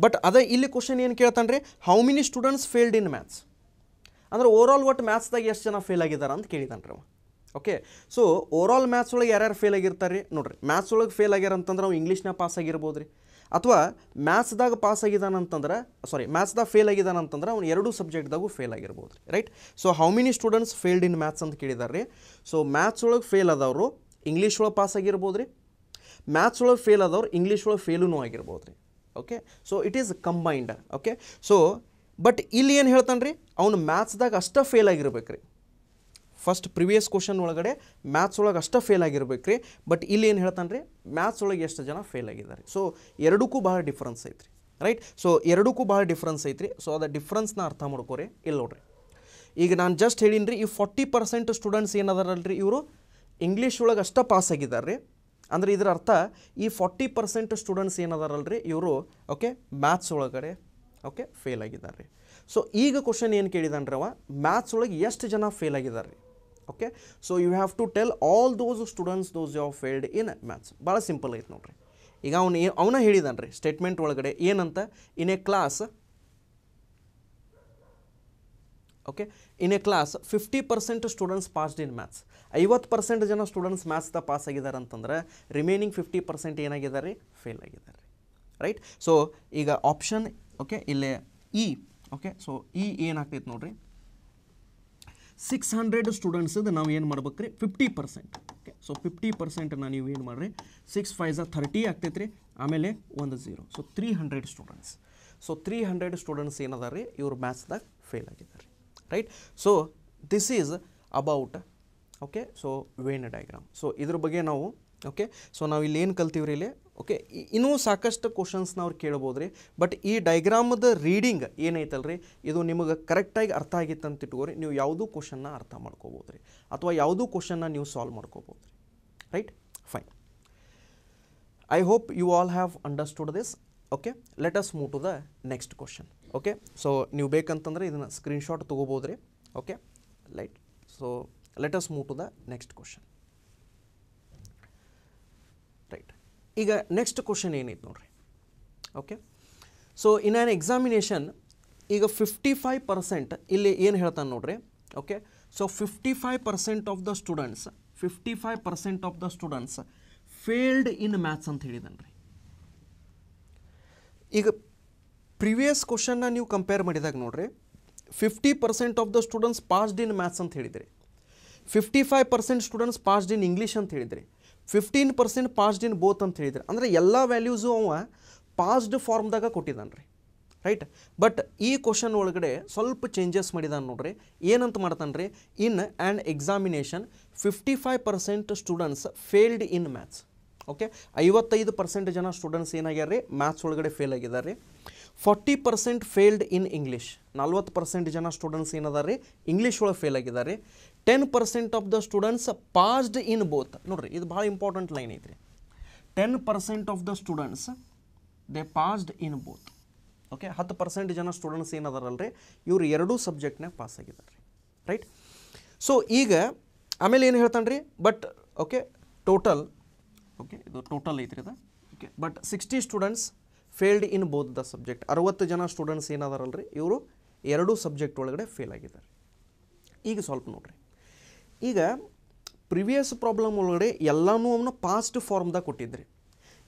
ಬಟ್ ಅದೇ ಇಲ್ಲಿ ಕ್ವಶನ್ ಏನು ಕೇಳ್ತಾನೆ ರೀ how many students failed in maths ಅಂದ್ರೆ ಓವರ್ ಆಲ್ ಒಟ್ಟು ಮ್ಯಾಥ್ಸ್ದಾಗ ಎಷ್ಟು ಜನ ಫೇಲ್ ಆಗಿದ್ದಾರೆ ಅಂತ ಕೇಳಿದಾನೆ ರೀ ಅವ okay so over all maths ಒಳಗೆ ಯಾರ್ಯಾರು ಫೇಲ್ ಆಗಿರ್ತಾರೆ ರೀ ನೋಡಿರಿ ಮ್ಯಾಥ್ಸ್ ಒಳಗೆ ಫೇಲ್ ಆಗ್ಯಾರ ಅಂತಂದ್ರೆ ಅವ್ನು ಇಂಗ್ಲೀಷ್ನ ಪಾಸ್ ಆಗಿರ್ಬೋದು ರೀ ಅಥವಾ ಮ್ಯಾಥ್ಸ್ದಾಗ ಪಾಸ್ ಅಂತಂದ್ರೆ ಸಾರಿ ಮ್ಯಾಥ್ಸ್ದಾಗ ಫೇಲ್ ಆಗಿದ್ದಾನಂತಂದ್ರೆ ಅವ್ನು ಎರಡು ಸಬ್ಜೆಕ್ಟ್ದಾಗೂ ಫೇಲ್ ಆಗಿರ್ಬೋದು ರೀ right so how many students failed in maths ಅಂತ ಕೇಳಿದಾರೆ ರೀ ಸೊ ಮ್ಯಾಥ್ಸ್ ಒಳಗೆ ಫೇಲ್ ಆದವರು ಇಂಗ್ಲೀಷ್ ಒಳಗೆ ಪಾಸ್ ಆಗಿರ್ಬೋದು ರೀ ಮ್ಯಾಥ್ಸ್ ಒಳಗೆ ಫೇಲ್ ಆದವ್ರು ಇಂಗ್ಲೀಷ್ ಒಳಗೆ ಫೇಲೂ ಆಗಿರ್ಬೋದು ರೀ okay so it is combined okay so but ಇಲ್ಲಿ ಏನು ಹೇಳ್ತಾನೆ ರೀ ಅವನು ಮ್ಯಾಥ್ಸ್ದಾಗ ಅಷ್ಟೇ ಫೇಲ್ ಆಗಿರ್ಬೇಕು ರೀ ಫಸ್ಟ್ ಪ್ರಿವಿಯಸ್ ಕ್ವಶನ್ ಒಳಗಡೆ ಮ್ಯಾಥ್ಸ್ ಒಳಗೆ ಅಷ್ಟೇ ಫೇಲ್ ಆಗಿರ್ಬೇಕು ರೀ ಬಟ್ ಇಲ್ಲಿ ಏನು ಹೇಳ್ತಾನೆ ರೀ ಮ್ಯಾಥ್ಸ್ ಒಳಗೆ ಎಷ್ಟು ಜನ ಫೇಲ್ ಆಗಿದ್ದಾರೆ ಸೊ ಎರಡಕ್ಕೂ ಭಾಳ ಡಿಫ್ರೆನ್ಸ್ ಐತ್ರಿ ರೈಟ್ ಸೊ ಎರಡಕ್ಕೂ ಭಾಳ ಡಿಫ್ರೆನ್ಸ್ ಐತ್ರಿ ಸೊ ಅದ ಡಿಫ್ರೆನ್ಸ್ನ ಅರ್ಥ ಮಾಡ್ಕೋರಿ ಇಲ್ಲಿ ನೋಡ್ರಿ ಈಗ ನಾನು ಜಸ್ಟ್ ಹೇಳೀನಿ ರೀ ಈ ಫಾರ್ಟಿ ಪರ್ಸೆಂಟ್ ಸ್ಟೂಡೆಂಟ್ಸ್ ಏನದಾರಲ್ರಿ ಇವರು ಇಂಗ್ಲೀಷ್ ಒಳಗೆ ಅಷ್ಟೇ ಪಾಸ್ ಆಗಿದ್ದಾರೆ ರೀ ಅಂದರೆ ಇದರ ಅರ್ಥ ಈ ಫಾರ್ಟಿ ಪರ್ಸೆಂಟ್ ಸ್ಟೂಡೆಂಟ್ಸ್ ರೀ ಇವರು ಓಕೆ ಮ್ಯಾಥ್ಸ್ ಒಳಗಡೆ ಓಕೆ ಫೇಲ್ ಆಗಿದ್ದಾರೆ ರೀ ಸೊ ಈಗ ಕ್ವಶನ್ ಏನು ರೀ ಅವ ಮ್ಯಾಥ್ಸ್ ಒಳಗೆ ಎಷ್ಟು ಜನ ಫೇಲ್ ಆಗಿದ್ದಾರೆ ರೀ okay so you have to tell all those students those ಯಾವ್ ಫೇಲ್ಡ್ ಇನ್ ಮ್ಯಾಥ್ಸ್ ಭಾಳ ಸಿಂಪಲ್ ಐತೆ ನೋಡ್ರಿ ಈಗ ಅವನು ಅವನ ಹೇಳಿದಾನೆ ರೀ ಸ್ಟೇಟ್ಮೆಂಟ್ ಒಳಗಡೆ ಏನಂತ in a class okay in a class fifty percent students passed in maths ಐವತ್ತು ಪರ್ಸೆಂಟ್ ಜನ ಸ್ಟೂಡೆಂಟ್ಸ್ ಮ್ಯಾಥ್ಸ್ದ ಪಾಸ್ ಆಗಿದ್ದಾರೆ ಅಂತಂದರೆ ರಿಮೇನಿಂಗ್ ಫಿಫ್ಟಿ ಪರ್ಸೆಂಟ್ ಏನಾಗಿದ್ದಾರೆ ಫೇಲ್ ಆಗಿದ್ದಾರೆ ರೈಟ್ ಸೊ ಈಗ ಆಪ್ಷನ್ ಓಕೆ ಇಲ್ಲೇ ಇ ಓಕೆ ಸೊ ಇ ಏನಾಗ್ತೈತೆ ನೋಡಿರಿ ಸಿಕ್ಸ್ ಹಂಡ್ರೆಡ್ ಸ್ಟೂಡೆಂಟ್ಸದು ನಾವು ಏನು ಮಾಡ್ಬೇಕು ರೀ fifty percent okay so fifty ಪರ್ಸೆಂಟನ್ನು ನೀವು ಏನು ಮಾಡಿರಿ ಸಿಕ್ಸ್ ಫೈವ್ ಥರ್ಟಿ ಆಗ್ತೈತೆ ರೀ ಆಮೇಲೆ ಒಂದು zero so three hundred students so three hundred students ಏನದಾರ ರೀ ಇವರು ಮ್ಯಾಥ್ಸ್ದಾಗ ಫೇಲ್ ಆಗಿದ್ದಾರೆ right so this is about okay so Venn diagram so ಇದ್ರ ಬಗ್ಗೆ ನಾವು ಓಕೆ ಸೊ ನಾವು ಇಲ್ಲಿ ಏನು ಕಲ್ತೀವ್ರಿ ಇಲ್ಲಿ ಓಕೆ ಇನ್ನೂ ಸಾಕಷ್ಟು ಕ್ವಶನ್ಸ್ನ ಅವ್ರು ಕೇಳ್ಬೋದು ರೀ ಬಟ್ ಈ ಡಯಾಗ್ರಾಮದ ರೀಡಿಂಗ್ ಏನೈತಲ್ರಿ ಇದು ನಿಮಗೆ ಕರೆಕ್ಟಾಗಿ ಅರ್ಥ ಆಗಿತ್ತು ಅಂತ ಇಟ್ಕೋರಿ ನೀವು ಯಾವುದೂ ಕ್ವಶನ್ನ ಅರ್ಥ ಮಾಡ್ಕೋಬೋದು ರೀ ಅಥವಾ ಯಾವುದೂ ಕ್ವಶನ್ನ ನೀವು ಸಾಲ್ವ್ ಮಾಡ್ಕೋಬೋದು ರೀ right fine I hope you all have understood this okay let us move to the next question okay so ನೀವು ಬೇಕಂತಂದರೆ ಇದನ್ನು ಸ್ಕ್ರೀನ್ಶಾಟ್ ತೊಗೋಬೋದು ರೀ okay right so let's move to the next question right ಈಗ next question ಏನೈತೆ ನೋಡ್ರಿ okay so in an examination ಈಗ fifty five percent ಇಲ್ಲಿ ಏನು ಹೇಳ್ತಾನೆ ನೋಡ್ರಿ okay so fifty five percent of the students fifty five percent of the students failed in maths ಅಂತ ಹೇಳಿದಾನೆ ರೀ ಈಗ ಪ್ರಿವಿಯಸ್ ಕ್ವಶನ್ನ ನೀವು ಕಂಪೇರ್ ಮಾಡಿದಾಗ ನೋಡ್ರಿ fifty percent of the students passed in maths ಅಂತ ಹೇಳಿದ್ರಿ fifty five percent students passed in English ಅಂತ ಹೇಳಿದ್ರಿ fifteen percent passed in both ಅಂತ ಹೇಳಿದ್ರಿ ಅಂದರೆ ಎಲ್ಲ ವ್ಯಾಲ್ಯೂಸು ಅವ ಪಾಸ್ಡ್ ಫಾರ್ಮ್ದಾಗ ಕೊಟ್ಟಿದ್ದಾನೆ ರೀ ರೈಟ್ ಬಟ್ ಈ ಕ್ವಶನ್ ಒಳಗಡೆ ಸ್ವಲ್ಪ ಚೇಂಜಸ್ ಮಾಡಿದಾನೆ ನೋಡ್ರಿ ಏನಂತ ಮಾಡ್ತಾನೆ ರೀ in an examination fifty five percent students failed in maths okay ಐವತ್ತೈದು ಪರ್ಸೆಂಟ್ ಜನ ಸ್ಟೂಡೆಂಟ್ಸ್ ಏನಾಗ್ಯಾರ ರೀ ಮ್ಯಾಥ್ಸ್ ಒಳಗಡೆ ಫೇಲ್ ಆಗಿದ್ದಾರೆ ರೀ forty percent failed in English ನಲ್ವತ್ತು ಪರ್ಸೆಂಟ್ ಜನ ಸ್ಟೂಡೆಂಟ್ಸ್ ಏನದಾರ ಇಂಗ್ಲೀಷ್ ಒಳಗೆ ಫೇಲ್ ಆಗಿದ್ದಾರೆ ten percent of the students passed in both ನೋಡ್ರಿ ಇದು ಭಾಳ ಇಂಪಾರ್ಟೆಂಟ್ ಲೈನ್ ಐತ್ರಿ ten percent of the students they passed in both okay ಹತ್ತು ಪರ್ಸೆಂಟ್ ಜನ ಸ್ಟೂಡೆಂಟ್ಸ್ ಏನದಾರಲ್ರಿ ಇವರು ಎರಡೂ ಸಬ್ಜೆಕ್ಟ್ನಾಗ ಪಾಸ್ ಆಗಿದ್ದಾರೆ ರೈಟ್ ಸೊ ಈಗ ಆಮೇಲೆ ಏನು ಹೇಳ್ತಾನೆ ರೀ ಬಟ್ ಓಕೆ ಟೋಟಲ್ ಓಕೆ ಇದು ಟೋಟಲ್ ಐತ್ರಿ ಇದು okay but sixty students failed in both the subject ಅರವತ್ತು ಜನ ಸ್ಟೂಡೆಂಟ್ಸ್ ರೀ ಇವರು ಎರಡೂ ಸಬ್ಜೆಕ್ಟ್ ಒಳಗಡೆ ಫೇಲ್ ಆಗಿದ್ದಾರೆ ಈಗ ಸ್ವಲ್ಪ ನೋಡ್ರಿ ಈಗ ಪ್ರಿವಿಯಸ್ ಪ್ರಾಬ್ಲಮ್ ಒಳಗಡೆ ಎಲ್ಲನೂ ಅವ್ನ ಪಾಸ್ಟ್ ಫಾರ್ಮ್ದಾಗ ಕೊಟ್ಟಿದ್ರಿ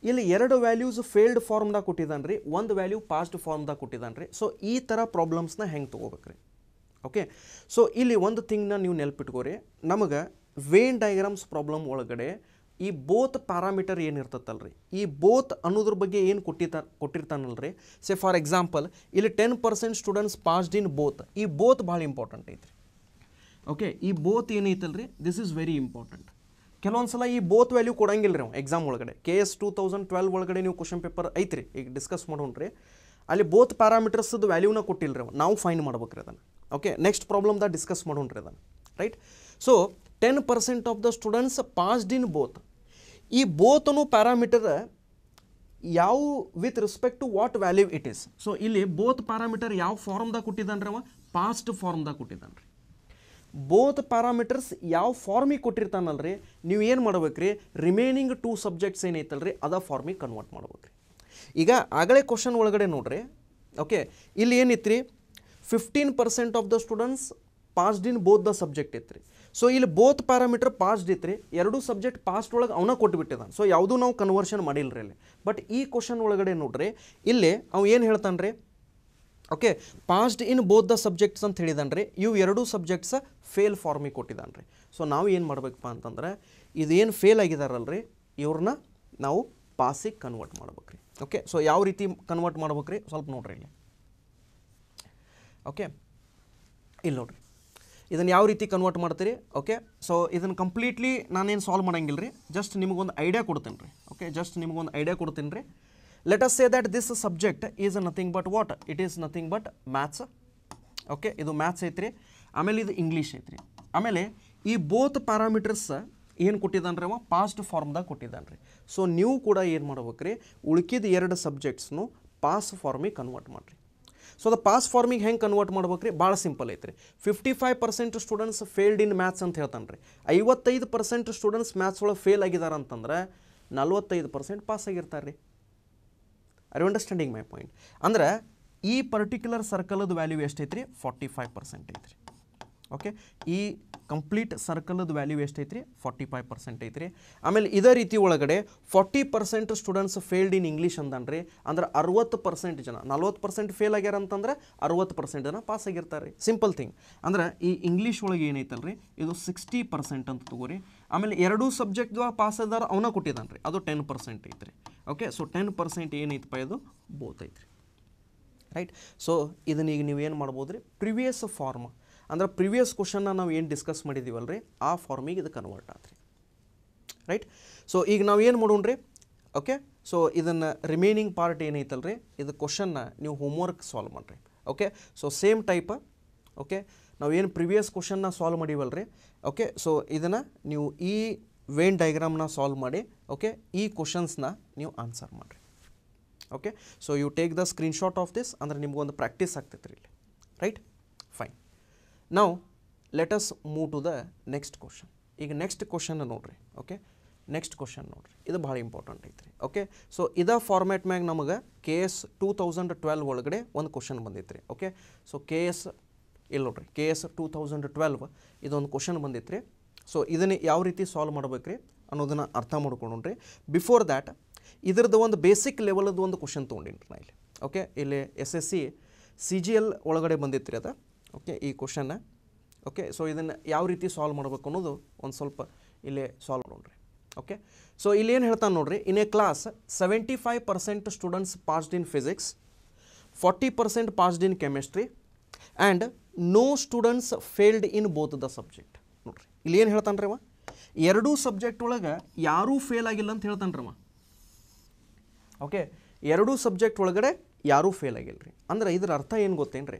ಇಲ್ಲಿ ಎರಡು ವ್ಯಾಲ್ಯೂಸ್ ಫೇಲ್ಡ್ ಫಾರ್ಮ್ದಾಗ ಕೊಟ್ಟಿದ್ದಾನೆ ರೀ ಒಂದು ವ್ಯಾಲ್ಯೂ ಪಾಸ್ಟ್ ಫಾರ್ಮ್ದಾಗ ಕೊಟ್ಟಿದ್ದಾನೆ ರೀ ಸೊ ಈ ಥರ ಪ್ರಾಬ್ಲಮ್ಸ್ನ ಹೆಂಗೆ ತೊಗೋಬೇಕ್ರಿ ಓಕೆ ಸೊ ಇಲ್ಲಿ ಒಂದು ಥಿಂಗ್ನ ನೀವು ನೆನಪಿಟ್ಕೋರಿ ನಮಗೆ ವೇನ್ ಡಯಾಗ್ರಾಮ್ಸ್ ಪ್ರಾಬ್ಲಮ್ ಒಳಗಡೆ ಈ ಬೋತ್ ಪ್ಯಾರಾಮೀಟರ್ ಏನಿರ್ತತ್ತಲ್ಲ ರೀ ಈ ಬೋತ್ ಅನ್ನೋದ್ರ ಬಗ್ಗೆ ಏನು ಕೊಟ್ಟಿತ ಕೊಟ್ಟಿರ್ತಾನಲ್ಲ ರೀ ಸೆ ಫಾರ್ ಎಕ್ಸಾಂಪಲ್ ಇಲ್ಲಿ ten percent students passed in both ಈ ಬೋತ್ ಭಾಳ ಇಂಪಾರ್ಟೆಂಟ್ ಐತ್ರಿ ಓಕೆ ಈ ಬೋತ್ ಏನೈತಲ್ಲ ರೀ ದಿಸ್ ಇಸ್ ವೆರಿ ಇಂಪಾರ್ಟೆಂಟ್ ಕೆಲವೊಂದು ಸಲ ಈ ಬೋತ್ ವ್ಯಾಲ್ಯೂ ಕೊಡಂಗಿಲ್ಲ ರೀ ಎಕ್ಸಾಮ್ ಒಳಗಡೆ K S two thousand twelve ಒಳಗಡೆ ನೀವು ಕ್ವಶನ್ ಪೇಪರ್ ಐತ್ರಿ ಈಗ ಡಿಸ್ಕಸ್ ಮಾಡೋಣ ರೀ ಅಲ್ಲಿ ಬೋತ್ ಪ್ಯಾರಾಮೀಟರ್ಸದ್ದು ವ್ಯಾಲ್ಯೂನ ಕೊಟ್ಟಿಲ್ಲ ರೀ ನಾವು ಫೈನ್ ರೀ ಅದನ್ನು ಓಕೆ ನೆಕ್ಸ್ಟ್ ಪ್ರಾಬ್ಲಮ್ದಾಗ ಡಿಸ್ಕಸ್ ಮಾಡೋಣ ರೀ ಅದನ್ನು right so ten percent of the students passed in both ಈ ಬೋತ್ ಅನ್ನೋ ಪ್ಯಾರಾಮೀಟರ್ ಯಾವ with respect to what value it is so ಇಲ್ಲಿ ಬೋತ್ ಪ್ಯಾರಾಮೀಟರ್ ಯಾವ ಫಾರ್ಮ್ದಾಗ ಕೊಟ್ಟಿದ್ದಾನೆ ರೀ ಅವ ಪಾಸ್ಟ್ ಫಾರ್ಮ್ದಾಗ ಕೊಟ್ಟಿದ್ದಾನೆ ರೀ ಬೋತ್ ಪ್ಯಾರಾಮೀಟರ್ಸ್ ಯಾವ ಫಾರ್ಮಿಗೆ ಕೊಟ್ಟಿರ್ತಾನಲ್ರಿ ನೀವು ಏನು ಮಾಡ್ಬೇಕು ರೀ ರಿಮೇನಿಂಗ್ ಟೂ ಸಬ್ಜೆಕ್ಟ್ಸ್ ಏನೈತಲ್ರಿ ಅದ ಫಾರ್ಮಿಗೆ ಕನ್ವರ್ಟ್ ಮಾಡ್ಬೇಕು ರೀ ಈಗ ಆಗಲೇ ಕ್ವಶನ್ ಒಳಗಡೆ ನೋಡ್ರಿ ಓಕೆ ಇಲ್ಲಿ ಏನಿತ್ತು ರೀ fifteen percent of the students passed in both the subject ಇತ್ತು ರೀ ಸೊ ಇಲ್ಲಿ ಬೋತ್ ಪ್ಯಾರಾಮೀಟರ್ ಪಾಸ್ಡ್ ಇತ್ತು ರೀ ಎರಡೂ ಸಬ್ಜೆಕ್ಟ್ ಪಾಸ್ಟ್ ಒಳಗೆ ಅವನ ಕೊಟ್ಬಿಟ್ಟಿದ್ದಾನೆ ಸೊ ಯಾವುದೂ ನಾವು ಕನ್ವರ್ಷನ್ ಮಾಡಿಲ್ಲ ರೀ ಇಲ್ಲಿ ಬಟ್ ಈ ಕ್ವಶನ್ ಒಳಗಡೆ ನೋಡ್ರಿ ಇಲ್ಲಿ ಅವ್ನು ಏನು ಹೇಳ್ತಾನೆ ರೀ okay passed in both the subjects ಅಂತ ಹೇಳಿದಾನೆ ರೀ ಇವು ಎರಡೂ ಸಬ್ಜೆಕ್ಟ್ಸ ಫೇಲ್ ಫಾರ್ಮಿಗೆ ಕೊಟ್ಟಿದ್ದಾನೆ ರೀ ಸೊ ನಾವು ಏನು ಮಾಡಬೇಕಪ್ಪ ಅಂತಂದ್ರೆ ಇದೇನು ಫೇಲ್ ಆಗಿದಾರಲ್ರಿ ಇವ್ರನ್ನ ನಾವು ಪಾಸಿಗೆ ಕನ್ವರ್ಟ್ ಮಾಡ್ಬೇಕು ರೀ ಓಕೆ ಸೊ ಯಾವ ರೀತಿ ಕನ್ವರ್ಟ್ ಮಾಡ್ಬೇಕು ರೀ ಸ್ವಲ್ಪ ನೋಡ್ರಿ ಇಲ್ಲಿ ಓಕೆ ಇಲ್ಲಿ ನೋಡ್ರಿ ಇದನ್ನು ಯಾವ ರೀತಿ ಕನ್ವರ್ಟ್ ಮಾಡ್ತೀರಿ ಓಕೆ ಸೊ ಇದನ್ನು ಕಂಪ್ಲೀಟ್ಲಿ ನಾನೇನು ಸಾಲ್ವ್ ಮಾಡಂಗಿಲ್ಲ ರೀ ಜಸ್ಟ್ ನಿಮಗೊಂದು ಐಡಿಯಾ ಕೊಡ್ತೀನಿ ರೀ ಓಕೆ ಜಸ್ಟ್ ನಿಮಗೊಂದು ಐಡಿಯಾ ಕೊಡ್ತೀನಿ ರೀ let us say that this subject is nothing but what it is nothing but maths okay ಇದು ಮ್ಯಾಥ್ಸ್ ಐತ್ರಿ ಆಮೇಲೆ ಇದು ಇಂಗ್ಲೀಷ್ ಐತ್ರಿ ಆಮೇಲೆ ಈ ಬೋತ್ ಪ್ಯಾರಾಮೀಟರ್ಸ್ ಏನು ಕೊಟ್ಟಿದ್ದಾನೆ ರೀ ಅವ ಪಾಸ್ಟ್ ಫಾರ್ಮ್ದಾಗ ಕೊಟ್ಟಿದ್ದಾನೆ ರೀ ಸೊ ನೀವು ಕೂಡ ಏನು ಮಾಡ್ಬೇಕು ರೀ ಉಳ್ಕಿದ ಎರಡು ಸಬ್ಜೆಕ್ಟ್ಸ್ನು ಪಾಸ್ ಫಾರ್ಮಿಗೆ ಕನ್ವರ್ಟ್ ಮಾಡಿರಿ ಸೊ ಅದು ಪಾಸ್ ಫಾರ್ಮಿಗೆ ಹೆಂಗೆ ಕನ್ವರ್ಟ್ ಮಾಡ್ಬೇಕು ರೀ ಭಾಳ ಸಿಂಪಲ್ ಐತ್ರಿ fifty five percent students failed in maths ಅಂತ ಹೇಳ್ತಾನೆ ರೀ ಐವತ್ತೈದು ಪರ್ಸೆಂಟ್ ಸ್ಟೂಡೆಂಟ್ಸ್ ಮ್ಯಾಥ್ಸ್ ಒಳಗೆ ಫೇಲ್ ಆಗಿದ್ದಾರೆ ಅಂತಂದ್ರೆ ನಲ್ವತ್ತೈದು ಪರ್ಸೆಂಟ್ ಪಾಸ್ ಆಗಿರ್ತಾರೆ ರೀ ಐ ಅಂಡರ್ಸ್ಟ್ಯಾಂಡಿಂಗ್ ಮೈ ಪಾಯಿಂಟ್ ಅಂದ್ರೆ ಈ ಪರ್ಟಿಕ್ಯುಲರ್ ಸರ್ಕಲದ ವ್ಯಾಲ್ಯೂ ಎಷ್ಟೈತ್ರಿ ಫಾರ್ಟಿ ಫೈವ್ ಪರ್ಸೆಂಟ್ ಐತ್ರಿ ಓಕೆ ಈ ಕಂಪ್ಲೀಟ್ ಸರ್ಕಲದ ವ್ಯಾಲ್ಯೂ ಎಷ್ಟು ರೀ ಫಾರ್ಟಿ ಫೈವ್ ಪರ್ಸೆಂಟ್ ಐತ್ರಿ ಆಮೇಲೆ ಇದೇ ರೀತಿ ಒಳಗಡೆ forty percent students failed in English ರೀ ಅಂದ್ರೆ ಅರವತ್ತು ಪರ್ಸೆಂಟ್ ಜನ ನಲ್ವತ್ತು ಪರ್ಸೆಂಟ್ ಫೇಲ್ ಆಗ್ಯಾರ ಅಂತಂದ್ರೆ ಅರವತ್ತು ಪರ್ಸೆಂಟ್ ಜನ ಪಾಸ್ ಆಗಿರ್ತಾರೆ ರೀ ಸಿಂಪಲ್ ಥಿಂಗ್ ಅಂದ್ರೆ ಈ ಇಂಗ್ಲೀಷ್ ಒಳಗೆ ಏನೈತಲ್ರಿ ಇದು ಸಿಕ್ಸ್ಟಿ ಪರ್ಸೆಂಟ್ ಅಂತ ತಗೋರಿ ಆಮೇಲೆ ಎರಡೂ ಸಬ್ಜೆಕ್ಟ್ ಪಾಸ್ ಆದಾರ ಅವನ ಕೊಟ್ಟಿದ್ದಾನೆ ರೀ ಅದು ಟೆನ್ ಪರ್ಸೆಂಟ್ ಐತ್ರಿ ಓಕೆ ಸೊ ಟೆನ್ ಪರ್ಸೆಂಟ್ ಏನೈತಪ್ಪ ಇದು ಬೋತ್ ಐತ್ರಿ ರೈಟ್ ಸೊ ಇದನ್ನೀಗ ಏನು ಮಾಡ್ಬೋದು ರೀ ಪ್ರಿವಿಯಸ್ ಫಾರ್ಮ್ ಅಂದ್ರೆ ಪ್ರಿವಿಯಸ್ ಕ್ವಶನ್ನ ನಾವು ಏನು ಡಿಸ್ಕಸ್ ಮಾಡಿದ್ದೀವಲ್ಲ ರೀ ಆ ಫಾರ್ಮಿಗೆ ಇದು ಕನ್ವರ್ಟ್ ಆದ್ರಿ ರೈಟ್ ಸೊ ಈಗ ನಾವು ಏನು ರೀ ಓಕೆ ಸೊ ಇದನ್ನು ರಿಮೈನಿಂಗ್ ಪಾರ್ಟ್ ಏನೈತಲ್ಲ ರೀ ಇದು ಕ್ವಶನ್ನ ನೀವು ಹೋಮ್ವರ್ಕ್ ಸಾಲ್ವ್ ಮಾಡಿರಿ ಓಕೆ ಸೊ ಸೇಮ್ ಟೈಪ ಓಕೆ ನಾವು ಏನು ಪ್ರಿವಿಯಸ್ ಕ್ವಶನ್ನ ಸಾಲ್ವ್ ಮಾಡಿವಲ್ಲ ರೀ ಓಕೆ ಸೊ ಇದನ್ನು ನೀವು ಈ ವೇನ್ ಡೈಗ್ರಾಮ್ನ ಸಾಲ್ವ್ ಮಾಡಿ ಓಕೆ ಈ ಕ್ವಶನ್ಸ್ನ ನೀವು ಆನ್ಸರ್ ಮಾಡಿರಿ okay so you take the screenshot of this ಅಂದರೆ ನಿಮಗೊಂದು ಪ್ರಾಕ್ಟೀಸ್ ಆಗ್ತೈತೆ ರೀ ಇಲ್ಲಿ ರೈಟ್ ನಾವು let us move to the next question ಈಗ ನೆಕ್ಸ್ಟ್ ಕ್ವಶನ್ ನೋಡಿರಿ ಓಕೆ ನೆಕ್ಸ್ಟ್ ಕ್ವಶನ್ ನೋಡಿರಿ ಇದು ಭಾಳ ಇಂಪಾರ್ಟೆಂಟ್ ಐತ್ರಿ ಓಕೆ ಸೊ ಇದೇ ಫಾರ್ಮ್ಯಾಟ್ ಮ್ಯಾಗ ನಮಗೆ K S two thousand twelve ಒಳಗಡೆ ಒಂದು ಕ್ವಶನ್ ಬಂದಿತ್ತು ರೀ ಓಕೆ ಸೊ ಕೆ ಎಸ್ ಇಲ್ಲಿ ನೋಡ್ರಿ K S two thousand twelve ಇದೊಂದು ಕ್ವಶನ್ ಬಂದಿತ್ತು ಸೊ ಇದನ್ನು ಯಾವ ರೀತಿ ಸಾಲ್ವ್ ಮಾಡ್ಬೇಕು ರೀ ಅನ್ನೋದನ್ನು ಅರ್ಥ ಮಾಡ್ಕೊಂಡ್ರಿ ಬಿಫೋರ್ ದ್ಯಾಟ್ ಇದ್ರದ್ದು ಒಂದು ಬೇಸಿಕ್ ಲೆವೆಲದ್ದು ಒಂದು ಕ್ವಶನ್ ತೊಗೊಂಡಿನಿ ನಾ ಇಲ್ಲಿ ಓಕೆ ಇಲ್ಲಿ S S C C G L ಒಳಗಡೆ ಬಂದಿತ್ತು ರೀ ಅದು ಓಕೆ ಈ ಕ್ವಶನ್ನ ಓಕೆ ಸೊ ಇದನ್ನು ಯಾವ ರೀತಿ ಸಾಲ್ವ್ ಮಾಡಬೇಕು ಅನ್ನೋದು ಒಂದು ಸ್ವಲ್ಪ ಇಲ್ಲೇ ಸಾಲ್ವ್ ನೋಡ್ರಿ ಓಕೆ ಸೊ ಏನು ಹೇಳ್ತಾನೆ ನೋಡ್ರಿ in a class seventy five percent students passed in physics forty percent passed in chemistry and no students failed in both the subject ನೋಡ್ರಿ ಇಲ್ಲಿ ಏನು ಹೇಳ್ತಾನೆ ರೀ ಅವ ಎರಡೂ ಸಬ್ಜೆಕ್ಟ್ ಒಳಗೆ ಯಾರೂ ಫೇಲ್ ಆಗಿಲ್ಲ ಅಂತ ಹೇಳ್ತಾನೆ ರೀ ಅವ ಓಕೆ ಎರಡೂ ಸಬ್ಜೆಕ್ಟ್ ಒಳಗಡೆ ಯಾರೂ ಫೇಲ್ ಆಗಿಲ್ಲ ರೀ ಅಂದ್ರೆ ಇದರ ಅರ್ಥ ಏನು ಗೊತ್ತೇನು ರೀ